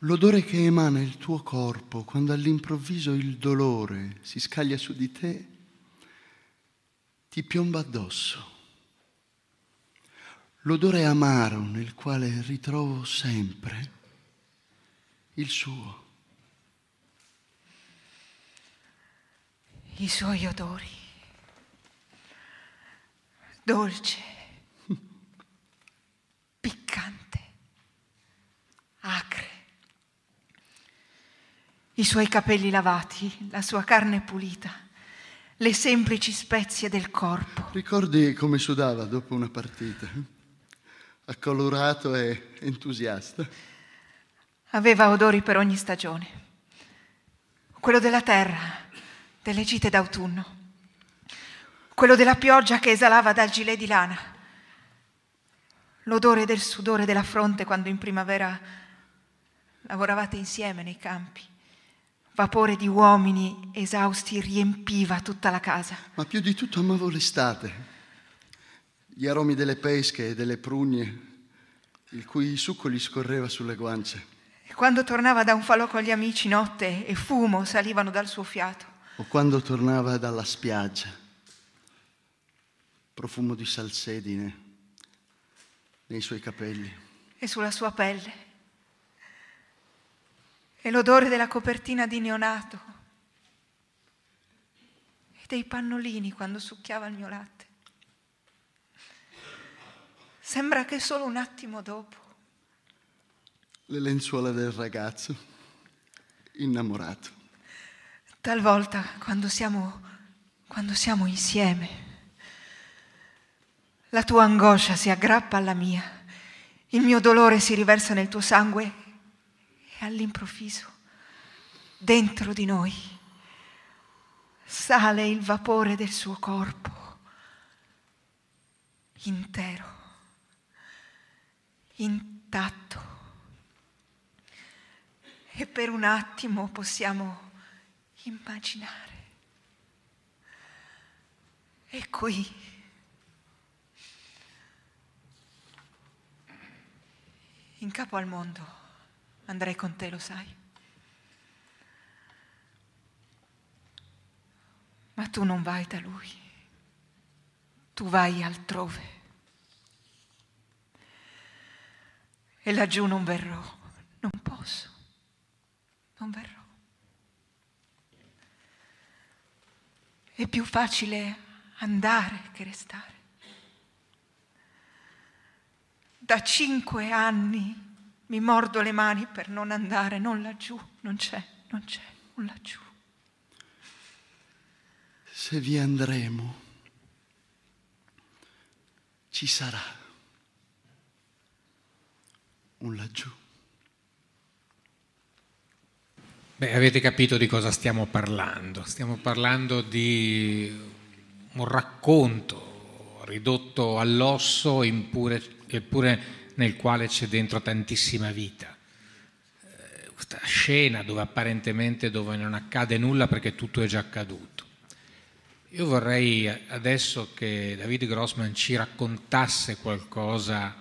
L'odore che emana il tuo corpo quando all'improvviso il dolore si scaglia su di te ti piomba addosso l'odore amaro nel quale ritrovo sempre il suo. I suoi odori, dolce, <laughs> piccante, acre, i suoi capelli lavati, la sua carne pulita, le semplici spezie del corpo. Ricordi come sudava dopo una partita? accolorato e entusiasta. Aveva odori per ogni stagione. Quello della terra, delle gite d'autunno. Quello della pioggia che esalava dal gilet di lana. L'odore del sudore della fronte quando in primavera lavoravate insieme nei campi. Vapore di uomini esausti riempiva tutta la casa. Ma più di tutto amavo l'estate gli aromi delle pesche e delle prugne, il cui succo gli scorreva sulle guance. E Quando tornava da un falò con gli amici notte e fumo salivano dal suo fiato. O quando tornava dalla spiaggia, profumo di salsedine nei suoi capelli. E sulla sua pelle. E l'odore della copertina di neonato. E dei pannolini quando succhiava il mio latte. Sembra che solo un attimo dopo. Le lenzuola del ragazzo, innamorato. Talvolta quando siamo, quando siamo insieme, la tua angoscia si aggrappa alla mia, il mio dolore si riversa nel tuo sangue e all'improvviso, dentro di noi, sale il vapore del suo corpo intero intatto. E per un attimo possiamo immaginare. E qui in capo al mondo andrei con te, lo sai. Ma tu non vai da lui, tu vai altrove. e laggiù non verrò, non posso, non verrò. È più facile andare che restare. Da cinque anni mi mordo le mani per non andare, non laggiù, non c'è, non c'è, non laggiù. Se vi andremo, ci sarà un laggiù. Beh, avete capito di cosa stiamo parlando. Stiamo parlando di un racconto ridotto all'osso, impure, eppure nel quale c'è dentro tantissima vita. Eh, questa scena dove apparentemente dove non accade nulla perché tutto è già accaduto. Io vorrei adesso che David Grossman ci raccontasse qualcosa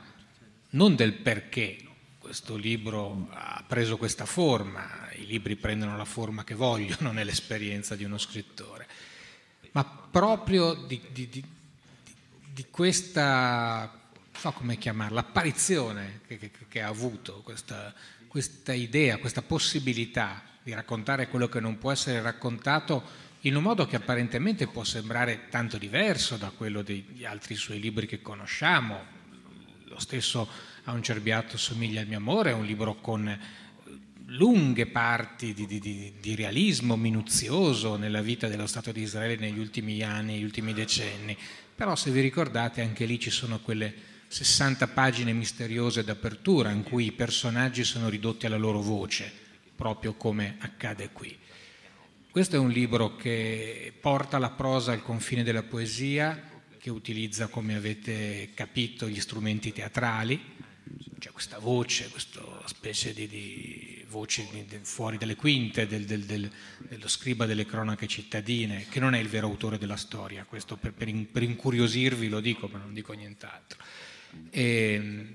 non del perché questo libro ha preso questa forma, i libri prendono la forma che vogliono nell'esperienza di uno scrittore, ma proprio di, di, di, di questa, so come chiamarla, apparizione che, che, che ha avuto questa, questa idea, questa possibilità di raccontare quello che non può essere raccontato in un modo che apparentemente può sembrare tanto diverso da quello degli altri suoi libri che conosciamo, lo stesso a un cerbiatto somiglia al mio amore, è un libro con eh, lunghe parti di, di, di, realismo minuzioso nella vita dello Stato di Israele negli ultimi anni, negli ultimi decenni. Però se vi ricordate anche lì ci sono quelle 60 pagine misteriose d'apertura in cui i personaggi sono ridotti alla loro voce, proprio come accade qui. Questo è un libro che porta la prosa al confine della poesia, che utilizza, come avete capito, gli strumenti teatrali, c'è questa voce, questa specie di, di voce di, di, fuori dalle quinte del, del, del, dello scriba delle cronache cittadine, che non è il vero autore della storia, questo per, per, in, per incuriosirvi lo dico, ma non dico nient'altro. E, ehm,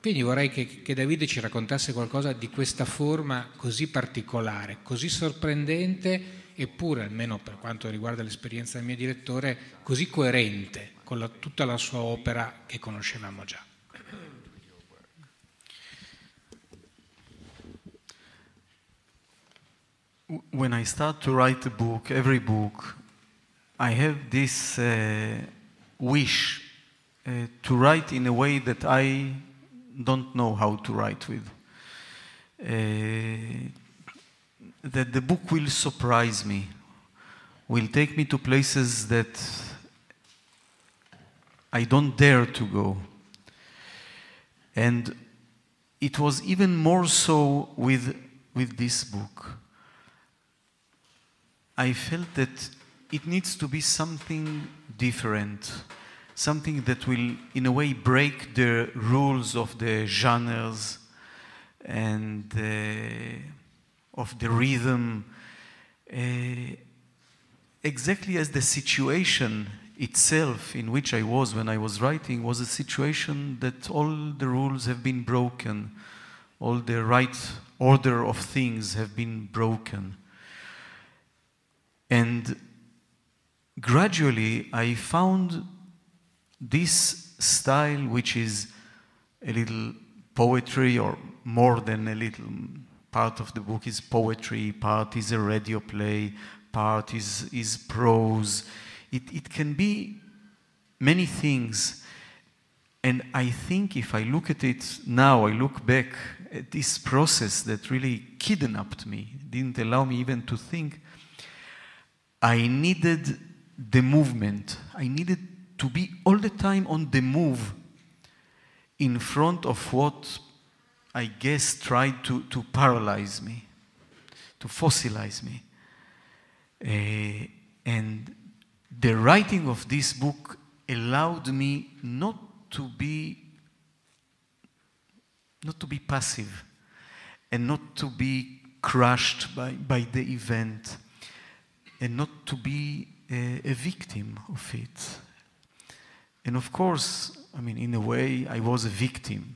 quindi vorrei che, che Davide ci raccontasse qualcosa di questa forma così particolare, così sorprendente, eppure, almeno per quanto riguarda l'esperienza del mio direttore, così coerente con la, tutta la sua opera che conoscevamo già. when I start to write a book, every book, I have this uh, wish uh, to write in a way that I don't know how to write with. Uh, that the book will surprise me, will take me to places that I don't dare to go. And it was even more so with, with this book. I felt that it needs to be something different, something that will, in a way, break the rules of the genres and uh, of the rhythm, uh, exactly as the situation itself in which I was when I was writing was a situation that all the rules have been broken, all the right order of things have been broken. And gradually, I found this style, which is a little poetry, or more than a little part of the book is poetry, part is a radio play, part is, is prose. It, it can be many things. And I think if I look at it now, I look back at this process that really kidnapped me, didn't allow me even to think, I needed the movement. I needed to be all the time on the move in front of what I guess tried to, to paralyze me, to fossilize me. Uh, and the writing of this book allowed me not to be not to be passive and not to be crushed by, by the event and not to be a, a victim of it. And of course, I mean, in a way, I was a victim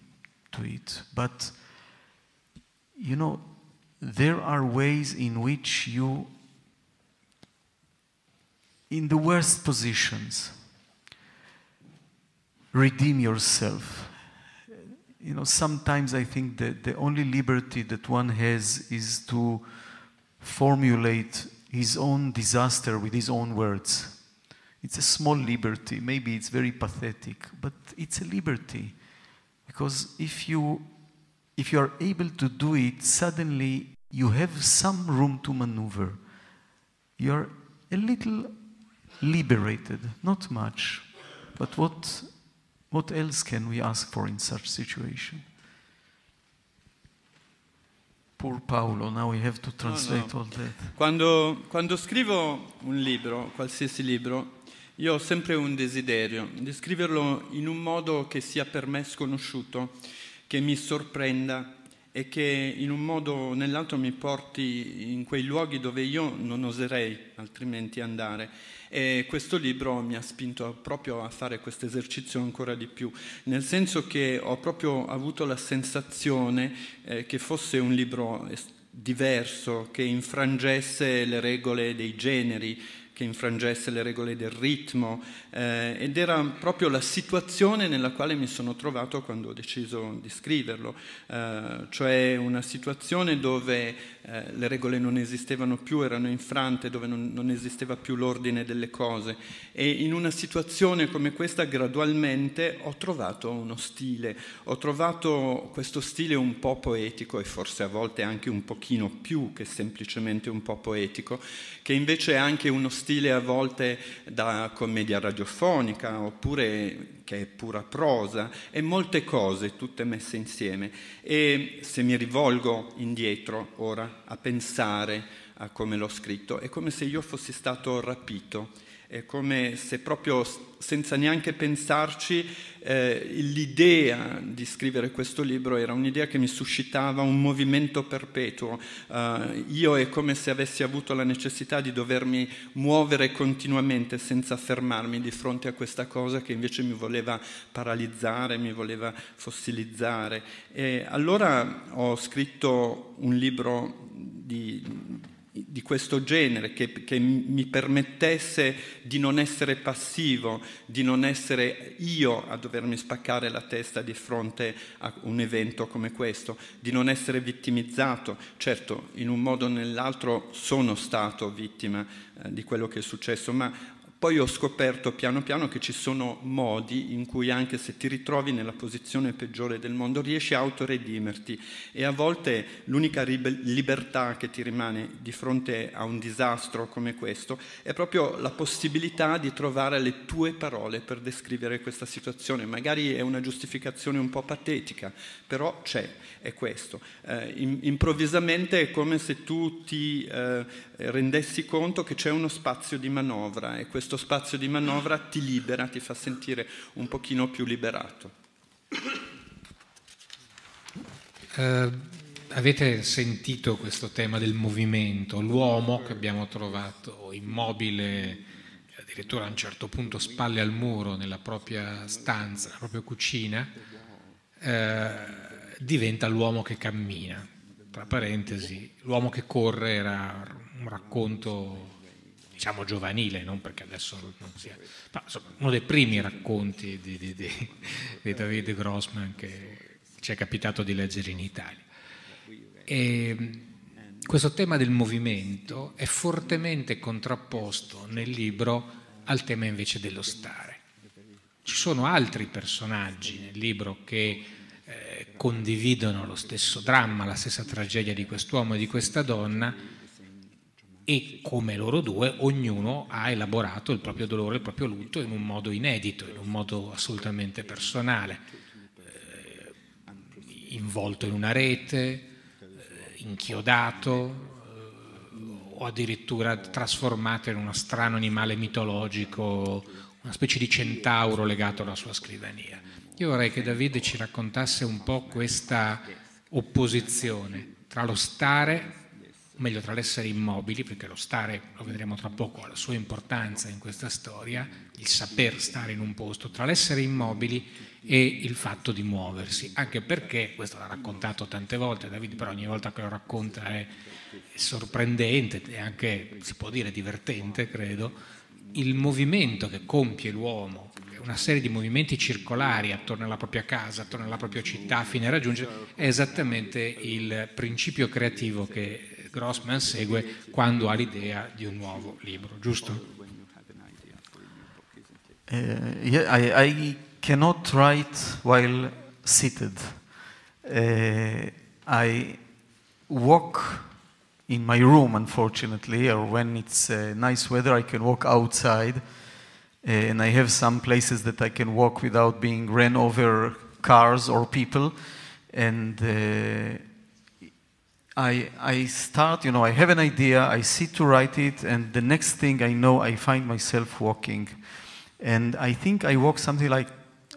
to it. But, you know, there are ways in which you, in the worst positions, redeem yourself. You know, sometimes I think that the only liberty that one has is to formulate his own disaster with his own words. It's a small liberty. Maybe it's very pathetic, but it's a liberty. Because if you, if you are able to do it, suddenly you have some room to maneuver. You're a little liberated, not much. But what, what else can we ask for in such situation? Poor Paolo, now we have to translate no, no. all that. Quando, quando scrivo un libro, qualsiasi libro, io ho sempre un desiderio di scriverlo in un modo che sia per me sconosciuto, che mi sorprenda, e che in un modo o nell'altro mi porti in quei luoghi dove io non oserei altrimenti andare. E questo libro mi ha spinto proprio a fare questo esercizio ancora di più, nel senso che ho proprio avuto la sensazione eh, che fosse un libro diverso, che infrangesse le regole dei generi, che infrangesse le regole del ritmo eh, ed era proprio la situazione nella quale mi sono trovato quando ho deciso di scriverlo, eh, cioè una situazione dove eh, le regole non esistevano più, erano infrante, dove non, non esisteva più l'ordine delle cose e in una situazione come questa gradualmente ho trovato uno stile, ho trovato questo stile un po' poetico e forse a volte anche un pochino più che semplicemente un po' poetico, che invece è anche uno stile stile a volte da commedia radiofonica oppure che è pura prosa e molte cose tutte messe insieme. E se mi rivolgo indietro ora a pensare a come l'ho scritto, è come se io fossi stato rapito è come se proprio senza neanche pensarci eh, l'idea di scrivere questo libro era un'idea che mi suscitava un movimento perpetuo. Uh, io è come se avessi avuto la necessità di dovermi muovere continuamente senza fermarmi di fronte a questa cosa che invece mi voleva paralizzare, mi voleva fossilizzare. E allora ho scritto un libro di di questo genere, che, che, mi permettesse di non essere passivo, di non essere io a dovermi spaccare la testa di fronte a un evento come questo, di non essere vittimizzato. Certo, in un modo o nell'altro sono stato vittima eh, di quello che è successo, ma poi ho scoperto piano piano che ci sono modi in cui anche se ti ritrovi nella posizione peggiore del mondo riesci a autoredimerti e a volte l'unica libertà che ti rimane di fronte a un disastro come questo è proprio la possibilità di trovare le tue parole per descrivere questa situazione. Magari è una giustificazione un po' patetica, però c'è, è questo. Eh, improvvisamente è come se tu ti eh, eh, rendessi conto che c'è uno spazio di manovra e questo spazio di manovra ti libera, ti fa sentire un pochino più liberato. Uh, avete sentito questo tema del movimento, l'uomo che abbiamo trovato immobile, addirittura a un certo punto spalle al muro nella propria stanza, nella propria cucina, uh, diventa l'uomo che cammina. Tra parentesi, l'uomo che corre era un racconto diciamo giovanile, non perché adesso non sia, ma insomma, uno dei primi racconti di, di, di, di David Grossman che ci è capitato di leggere in Italia. E questo tema del movimento è fortemente contrapposto nel libro al tema invece dello stare. Ci sono altri personaggi nel libro che eh, condividono lo stesso dramma, la stessa tragedia di quest'uomo e di questa donna, e come loro due ognuno ha elaborato il proprio dolore, il proprio lutto in un modo inedito, in un modo assolutamente personale, eh, involto in una rete, eh, inchiodato eh, o addirittura trasformato in uno strano animale mitologico, una specie di centauro legato alla sua scrivania. Io vorrei che Davide ci raccontasse un po' questa opposizione tra lo stare o meglio tra l'essere immobili, perché lo stare, lo vedremo tra poco, ha la sua importanza in questa storia, il saper stare in un posto, tra l'essere immobili e il fatto di muoversi, anche perché, questo l'ha raccontato tante volte Davide, però ogni volta che lo racconta è sorprendente e anche, si può dire, divertente, credo, il movimento che compie l'uomo, una serie di movimenti circolari attorno alla propria casa, attorno alla propria città, fino a raggiungere, è esattamente il principio creativo che Grossman segue quando ha l'idea di un nuovo libro, giusto? Uh, yeah, I, I cannot write while seated. Uh, I walk in my room, unfortunately, or when it's uh, nice weather, I can walk outside. Uh, and I have some places that I can walk without being ran over cars or people. And I, I start, you know, I have an idea, I sit to write it, and the next thing I know, I find myself walking. And I think I walk something like,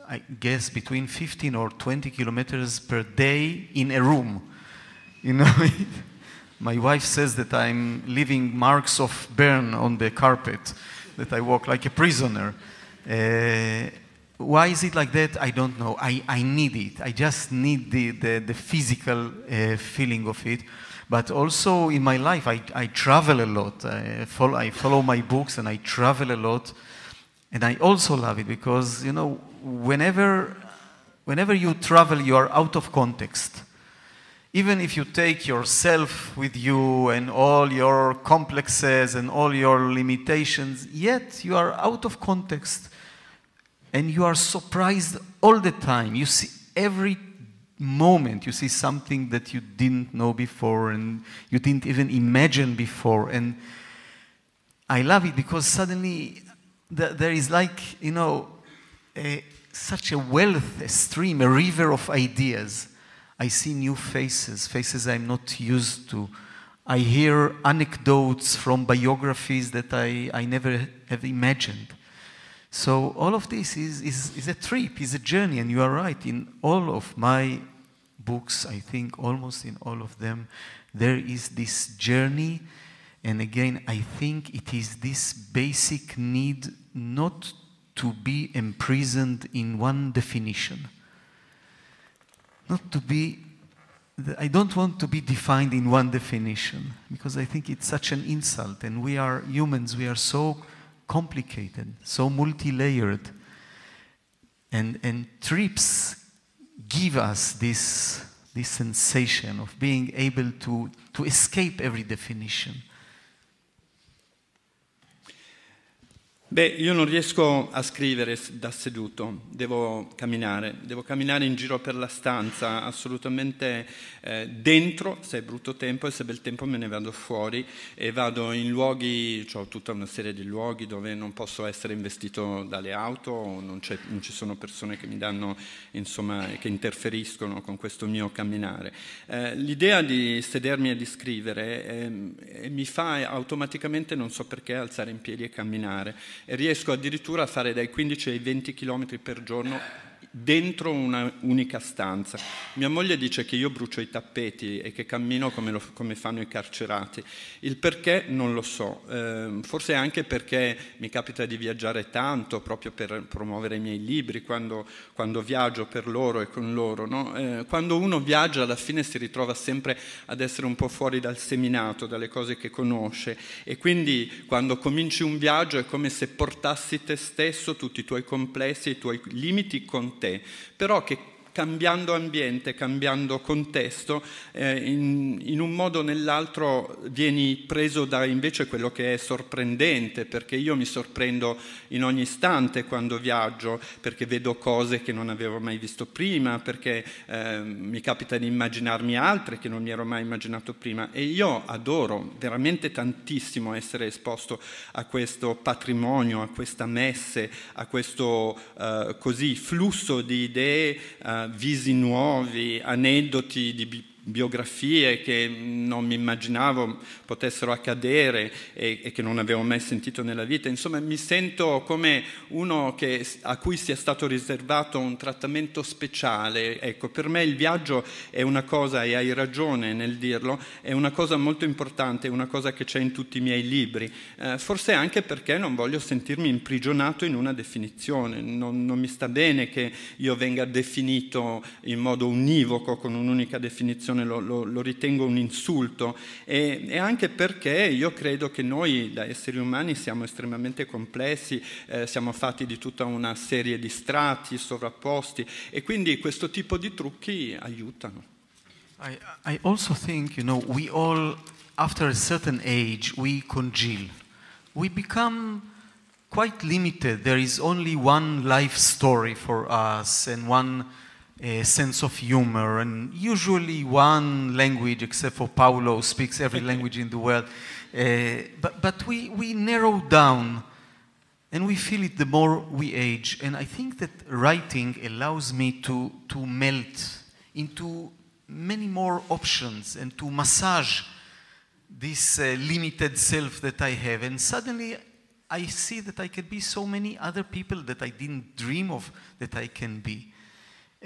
I guess, between 15 or 20 kilometers per day in a room. You know, <laughs> my wife says that I'm leaving marks of burn on the carpet, that I walk like a prisoner. Uh, why is it like that? I don't know. I, I need it. I just need the, the, the physical uh, feeling of it. But also in my life, I, I travel a lot. I follow, I follow my books and I travel a lot. And I also love it because, you know, whenever, whenever you travel, you are out of context. Even if you take yourself with you and all your complexes and all your limitations, yet you are out of context and you are surprised all the time. You see every moment you see something that you didn't know before and you didn't even imagine before and i love it because suddenly th there is like you know a, such a wealth a stream a river of ideas i see new faces faces i'm not used to i hear anecdotes from biographies that i, I never have imagined so all of this is, is, is a trip, is a journey, and you are right. In all of my books, I think almost in all of them, there is this journey. And again, I think it is this basic need not to be imprisoned in one definition. Not to be, I don't want to be defined in one definition because I think it's such an insult. And we are humans, we are so complicated, so multi-layered. And, and trips give us this, this sensation of being able to, to escape every definition. Beh, io non riesco a scrivere da seduto, devo camminare, devo camminare in giro per la stanza, assolutamente eh, dentro, se è brutto tempo e se è bel tempo me ne vado fuori e vado in luoghi, ho tutta una serie di luoghi dove non posso essere investito dalle auto, non, non ci sono persone che mi danno, insomma, che interferiscono con questo mio camminare. Eh, l'idea di sedermi e di scrivere eh, mi fa automaticamente, non so perché, alzare in piedi e camminare riesco addirittura a fare dai 15 ai 20 km per giorno dentro una unica stanza. Mia moglie dice che io brucio i tappeti e che cammino come, lo, come fanno i carcerati. Il perché non lo so, eh, forse anche perché mi capita di viaggiare tanto proprio per promuovere i miei libri, quando, quando viaggio per loro e con loro. No? Eh, quando uno viaggia alla fine si ritrova sempre ad essere un po' fuori dal seminato, dalle cose che conosce e quindi quando cominci un viaggio è come se portassi te stesso, tutti i tuoi complessi, i tuoi limiti con te te, però che cambiando ambiente, cambiando contesto, eh, in, in, un modo o nell'altro vieni preso da invece quello che è sorprendente, perché io mi sorprendo in ogni istante quando viaggio, perché vedo cose che non avevo mai visto prima, perché eh, mi capita di immaginarmi altre che non mi ero mai immaginato prima e io adoro veramente tantissimo essere esposto a questo patrimonio, a questa messe, a questo eh, così flusso di idee eh, visi nuovi, aneddoti di biografie che non mi immaginavo potessero accadere e, e, che non avevo mai sentito nella vita. Insomma, mi sento come uno che, a cui sia stato riservato un trattamento speciale. Ecco, per me il viaggio è una cosa, e hai ragione nel dirlo, è una cosa molto importante, una cosa che c'è in tutti i miei libri. Eh, forse anche perché non voglio sentirmi imprigionato in una definizione. Non, non mi sta bene che io venga definito in modo univoco con un'unica definizione ragione lo, lo, lo ritengo un insulto e, e, anche perché io credo che noi da esseri umani siamo estremamente complessi, eh, siamo fatti di tutta una serie di strati sovrapposti e quindi questo tipo di trucchi aiutano. I, I also think, you know, we all, after a certain age, we congeal. We become quite limited. There is only one life story for us and one A sense of humor. And usually, one language, except for Paulo, speaks every <laughs> language in the world. Uh, but but we, we narrow down and we feel it the more we age. And I think that writing allows me to, to melt into many more options and to massage this uh, limited self that I have. And suddenly I see that I can be so many other people that I didn't dream of that I can be.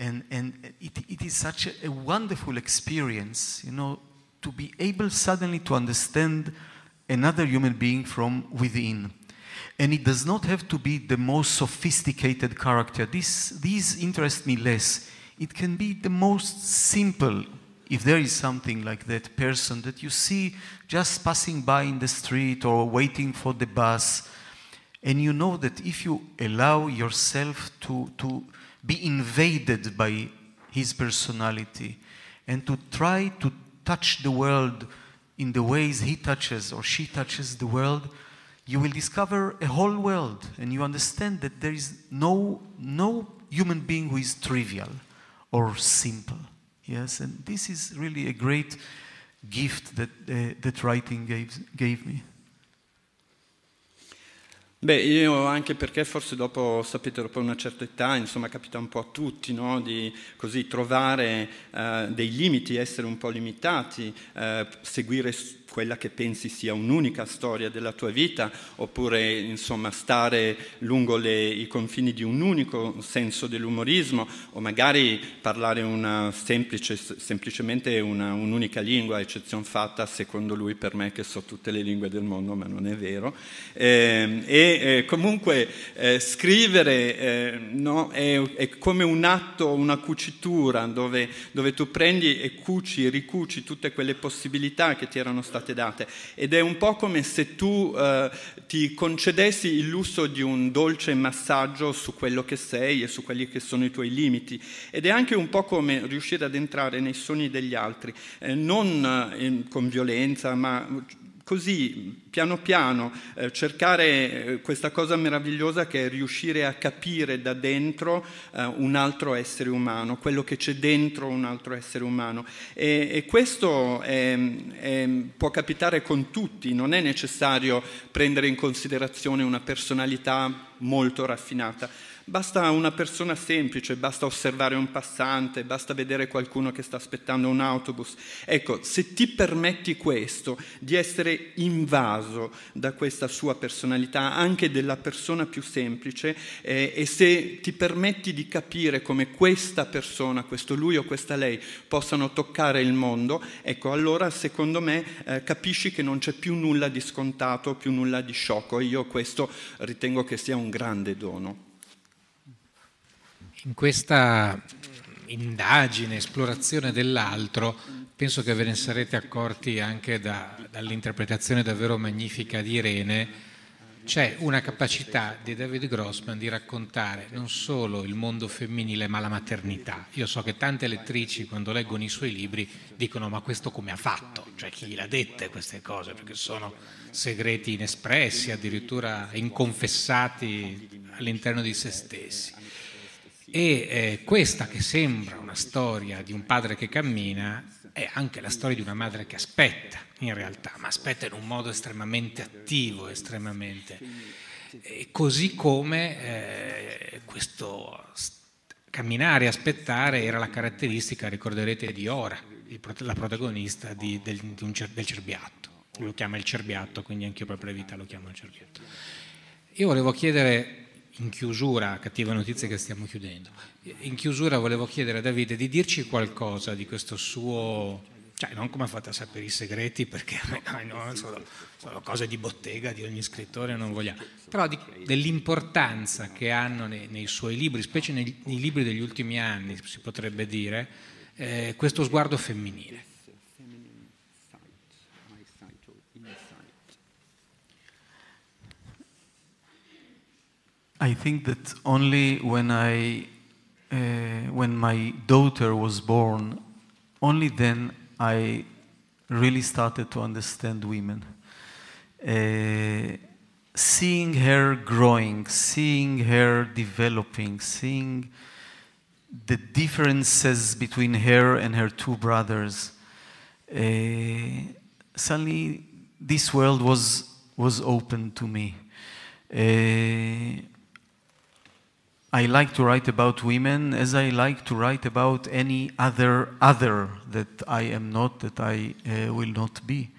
And, and it, it is such a, a wonderful experience, you know, to be able suddenly to understand another human being from within. And it does not have to be the most sophisticated character. This, these interest me less. It can be the most simple, if there is something like that person that you see just passing by in the street or waiting for the bus. And you know that if you allow yourself to, to, be invaded by his personality and to try to touch the world in the ways he touches or she touches the world, you will discover a whole world and you understand that there is no, no human being who is trivial or simple. Yes, and this is really a great gift that, uh, that writing gave, gave me. Beh, io anche perché forse dopo, sapete, dopo una certa età, insomma, capita un po' a tutti, no? Di così trovare eh, dei limiti, essere un po' limitati, eh, seguire quella che pensi sia un'unica storia della tua vita, oppure insomma stare lungo le, i confini di un unico senso dell'umorismo, o magari parlare una semplice, semplicemente una, un'unica lingua, eccezione fatta, secondo lui per me che so tutte le lingue del mondo, ma non è vero. Ehm, e, e eh, comunque eh, scrivere eh, no, è, è, come un atto, una cucitura dove, dove, tu prendi e cuci, ricuci tutte quelle possibilità che ti erano state date ed è un po' come se tu eh, ti concedessi il lusso di un dolce massaggio su quello che sei e su quelli che sono i tuoi limiti ed è anche un po' come riuscire ad entrare nei sogni degli altri, eh, non eh, con violenza ma così, piano piano, eh, cercare eh, questa cosa meravigliosa che è riuscire a capire da dentro eh, un altro essere umano, quello che c'è dentro un altro essere umano. E, e questo è, è, può capitare con tutti, non è necessario prendere in considerazione una personalità molto raffinata. Basta una persona semplice, basta osservare un passante, basta vedere qualcuno che sta aspettando un autobus. Ecco, se ti permetti questo, di essere invaso da questa sua personalità, anche della persona più semplice, eh, e se ti permetti di capire come questa persona, questo lui o questa lei, possano toccare il mondo, ecco, allora secondo me eh, capisci che non c'è più nulla di scontato, più nulla di sciocco. io questo ritengo che sia un grande dono in questa mm, indagine, esplorazione dell'altro, penso che ve ne sarete accorti anche da, dall'interpretazione davvero magnifica di Irene, c'è una capacità di David Grossman di raccontare non solo il mondo femminile ma la maternità. Io so che tante lettrici quando leggono i suoi libri dicono ma questo come ha fatto? Cioè chi l'ha dette queste cose? Perché sono segreti inespressi, addirittura inconfessati all'interno di se stessi. E eh, questa che sembra una storia di un padre che cammina è anche la storia di una madre che aspetta, in realtà, ma aspetta in un modo estremamente attivo, estremamente. E così come eh, questo camminare e aspettare era la caratteristica, ricorderete, di Ora, la protagonista di, del, di cer- del Cerbiatto. Lo chiama il Cerbiatto, quindi anch'io per brevità lo chiamo il Cerbiatto. Io volevo chiedere in chiusura, cattiva notizia che stiamo chiudendo, in chiusura volevo chiedere a Davide di dirci qualcosa di questo suo, cioè non come ha fatto a sapere i segreti perché <laughs> no, sono, sono, cose di bottega di ogni scrittore, non vogliamo, però di, dell'importanza che hanno nei, nei, suoi libri, specie nei, nei libri degli ultimi anni si potrebbe dire, eh, questo sguardo femminile I think that only when I, uh, when my daughter was born, only then I really started to understand women. Uh, seeing her growing, seeing her developing, seeing the differences between her and her two brothers, uh, suddenly this world was was open to me. Uh, I like to write about women as I like to write about any other other that I am not, that I uh, will not be.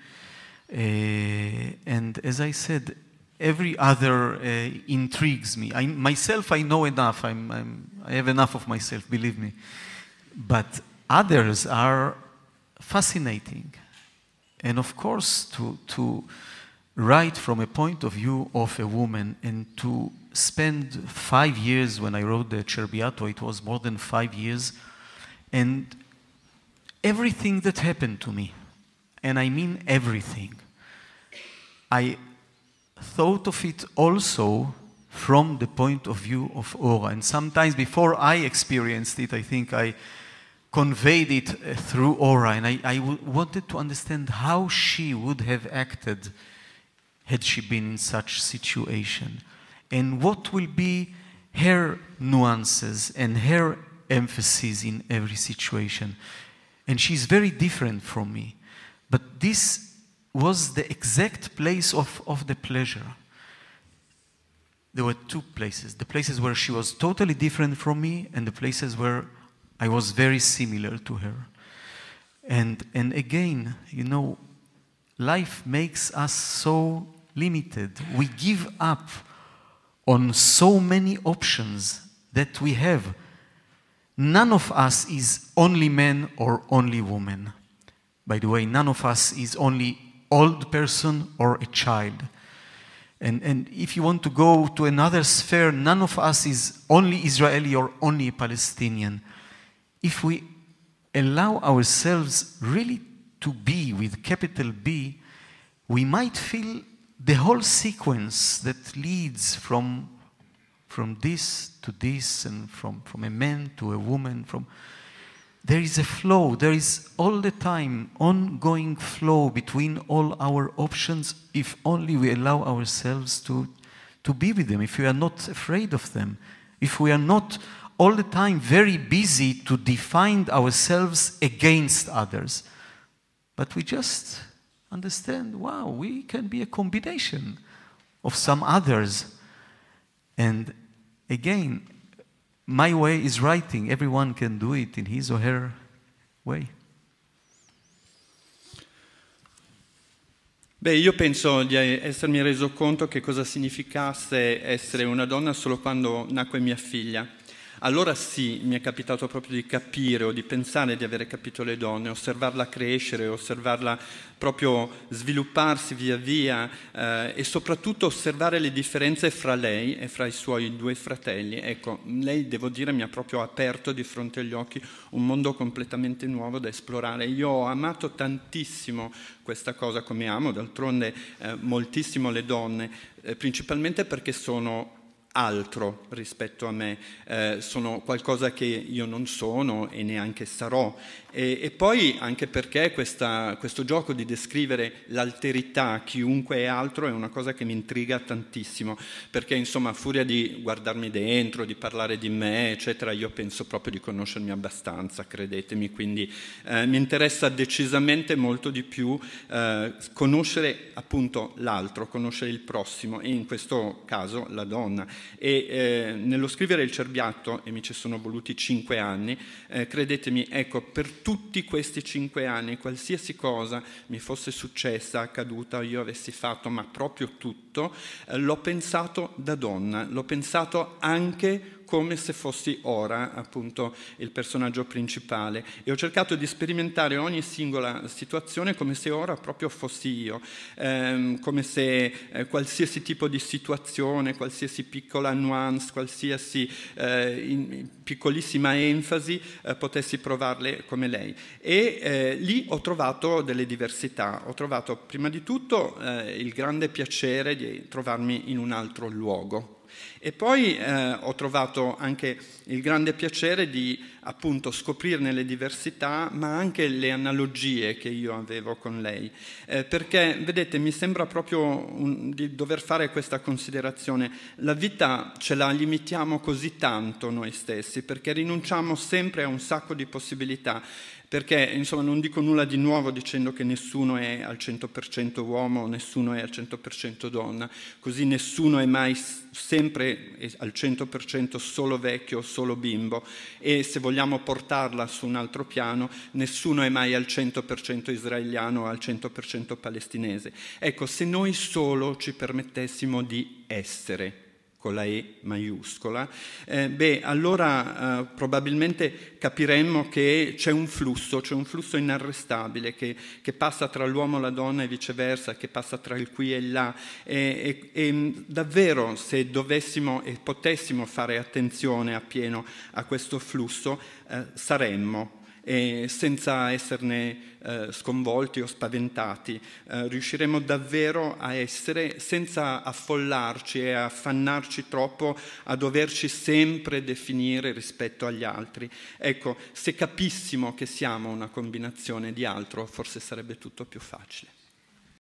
Uh, and as I said, every other uh, intrigues me. I, myself, I know enough. I'm, I'm, I have enough of myself, believe me. But others are fascinating. And of course, to, to write from a point of view of a woman and to spent five years when I wrote the Cerbiato, it was more than five years, and everything that happened to me, and I mean everything, I thought of it also from the point of view of aura. And sometimes before I experienced it, I think I conveyed it uh, through aura. And I, I wanted to understand how she would have acted had she been in such situation and what will be her nuances and her emphasis in every situation. And she's very different from me. But this was the exact place of, of the pleasure. There were two places the places where she was totally different from me, and the places where I was very similar to her. And, and again, you know, life makes us so limited. We give up on so many options that we have. None of us is only man or only woman. By the way, none of us is only old person or a child. And, and if you want to go to another sphere, none of us is only Israeli or only Palestinian. If we allow ourselves really to be with capital B, we might feel the whole sequence that leads from, from this to this and from, from a man to a woman, from, there is a flow, there is all the time ongoing flow between all our options if only we allow ourselves to, to be with them, if we are not afraid of them, if we are not all the time very busy to define ourselves against others, but we just understand wow, we can be a combination of some others. And again, my way is writing, everyone can do it in his or her way. Beh, io penso di essermi reso conto che cosa significasse essere una donna solo quando nacque mia figlia allora sì, mi è capitato proprio di capire o di pensare di avere capito le donne, osservarla crescere, osservarla proprio svilupparsi via via eh, e soprattutto osservare le differenze fra lei e fra i suoi due fratelli. Ecco, lei devo dire mi ha proprio aperto di fronte agli occhi un mondo completamente nuovo da esplorare. Io ho amato tantissimo questa cosa come amo, d'altronde eh, moltissimo le donne, eh, principalmente perché sono altro rispetto a me, eh, sono qualcosa che io non sono e neanche sarò. E, e poi anche perché questa, questo gioco di descrivere l'alterità, chiunque è altro, è una cosa che mi intriga tantissimo, perché insomma a furia di guardarmi dentro, di parlare di me, eccetera, io penso proprio di conoscermi abbastanza, credetemi, quindi eh, mi interessa decisamente molto di più eh, conoscere appunto l'altro, conoscere il prossimo e in questo caso la donna e eh, nello scrivere il cerbiatto, e mi ci sono voluti cinque anni, eh, credetemi, ecco, per tutti questi cinque anni, qualsiasi cosa mi fosse successa, accaduta, io avessi fatto, ma proprio tutto, eh, l'ho pensato da donna, l'ho pensato anche come se fossi ora appunto il personaggio principale e ho cercato di sperimentare ogni singola situazione come se ora proprio fossi io, ehm, come se eh, qualsiasi tipo di situazione, qualsiasi piccola nuance, qualsiasi eh, in, piccolissima enfasi eh, potessi provarle come lei. E eh, lì ho trovato delle diversità, ho trovato prima di tutto eh, il grande piacere di trovarmi in un altro luogo e poi eh, ho trovato anche il grande piacere di appunto scoprirne le diversità, ma anche le analogie che io avevo con lei. Eh, perché, vedete, mi sembra proprio un, di dover fare questa considerazione. La vita ce la limitiamo così tanto noi stessi, perché rinunciamo sempre a un sacco di possibilità perché insomma, non dico nulla di nuovo dicendo che nessuno è al 100% uomo, nessuno è al 100% donna, così nessuno è mai sempre al 100% solo vecchio, o solo bimbo e se vogliamo portarla su un altro piano, nessuno è mai al 100% israeliano o al 100% palestinese. Ecco, se noi solo ci permettessimo di essere, la e maiuscola, eh, beh, allora eh, probabilmente capiremmo che c'è un flusso, c'è un flusso inarrestabile che, che, passa tra l'uomo e la donna e viceversa, che passa tra il qui e il là. E, e, e mm, davvero se dovessimo e potessimo fare attenzione appieno a questo flusso, eh, saremmo e senza esserne eh, sconvolti o spaventati. Eh, riusciremo davvero a essere, senza affollarci e affannarci troppo, a doverci sempre definire rispetto agli altri. Ecco, se capissimo che siamo una combinazione di altro, forse sarebbe tutto più facile.